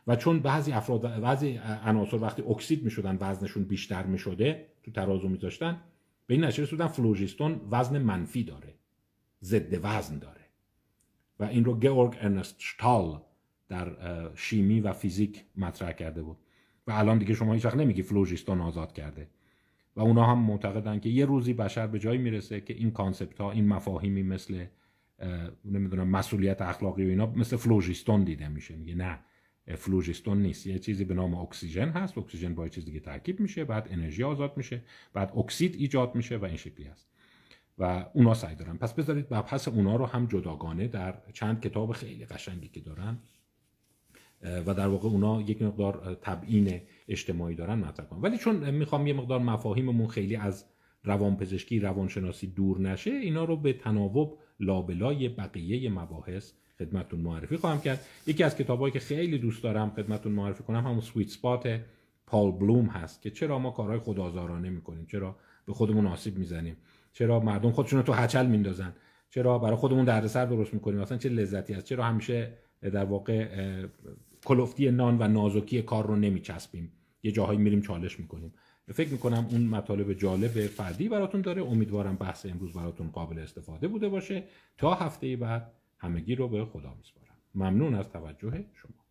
و چون بعضی افراد بعضی عناصر وقتی اکسید میشدن وزنشون بیشتر میشده تو ترازو میذاشتن به این نشه رسیدن فلوژیستون وزن منفی داره ضد وزن داره و این رو گورگ ارنست شتال در شیمی و فیزیک مطرح کرده بود و الان دیگه شما هیچ وقت نمیگی فلوژیستون آزاد کرده و اونا هم معتقدن که یه روزی بشر به جایی میرسه که این کانسپت ها این مفاهیمی مثل نمیدونم مسئولیت اخلاقی و اینا مثل فلوژیستون دیده میشه میگه نه فلوژیستون نیست یه چیزی به نام اکسیژن هست اکسیژن با یه چیز دیگه ترکیب میشه بعد انرژی آزاد میشه بعد اکسید ایجاد میشه و این شکلی هست و اونا سعی دارن پس بذارید مبحث اونا رو هم جداگانه در چند کتاب خیلی قشنگی که دارن و در واقع اونا یک مقدار تبعین اجتماعی دارن مطرح ولی چون میخوام یه مقدار مفاهیممون خیلی از روانپزشکی روانشناسی دور نشه اینا رو به تناوب لابلای بقیه مباحث خدمتون معرفی خواهم کرد یکی از کتابهایی که خیلی دوست دارم خدمتون معرفی کنم همون سویت سپات پال بلوم هست که چرا ما کارهای نمی میکنیم چرا به خودمون آسیب میزنیم چرا مردم خودشون رو تو حچل میندازن چرا برای خودمون دردسر درست میکنیم اصلا چه لذتی است چرا همیشه در واقع کلوفتی نان و نازکی کار رو نمیچسبیم یه جاهایی میریم چالش میکنیم فکر میکنم اون مطالب جالب فردی براتون داره امیدوارم بحث امروز براتون قابل استفاده بوده باشه تا هفته بعد همگی رو به خدا میسپارم ممنون از توجه شما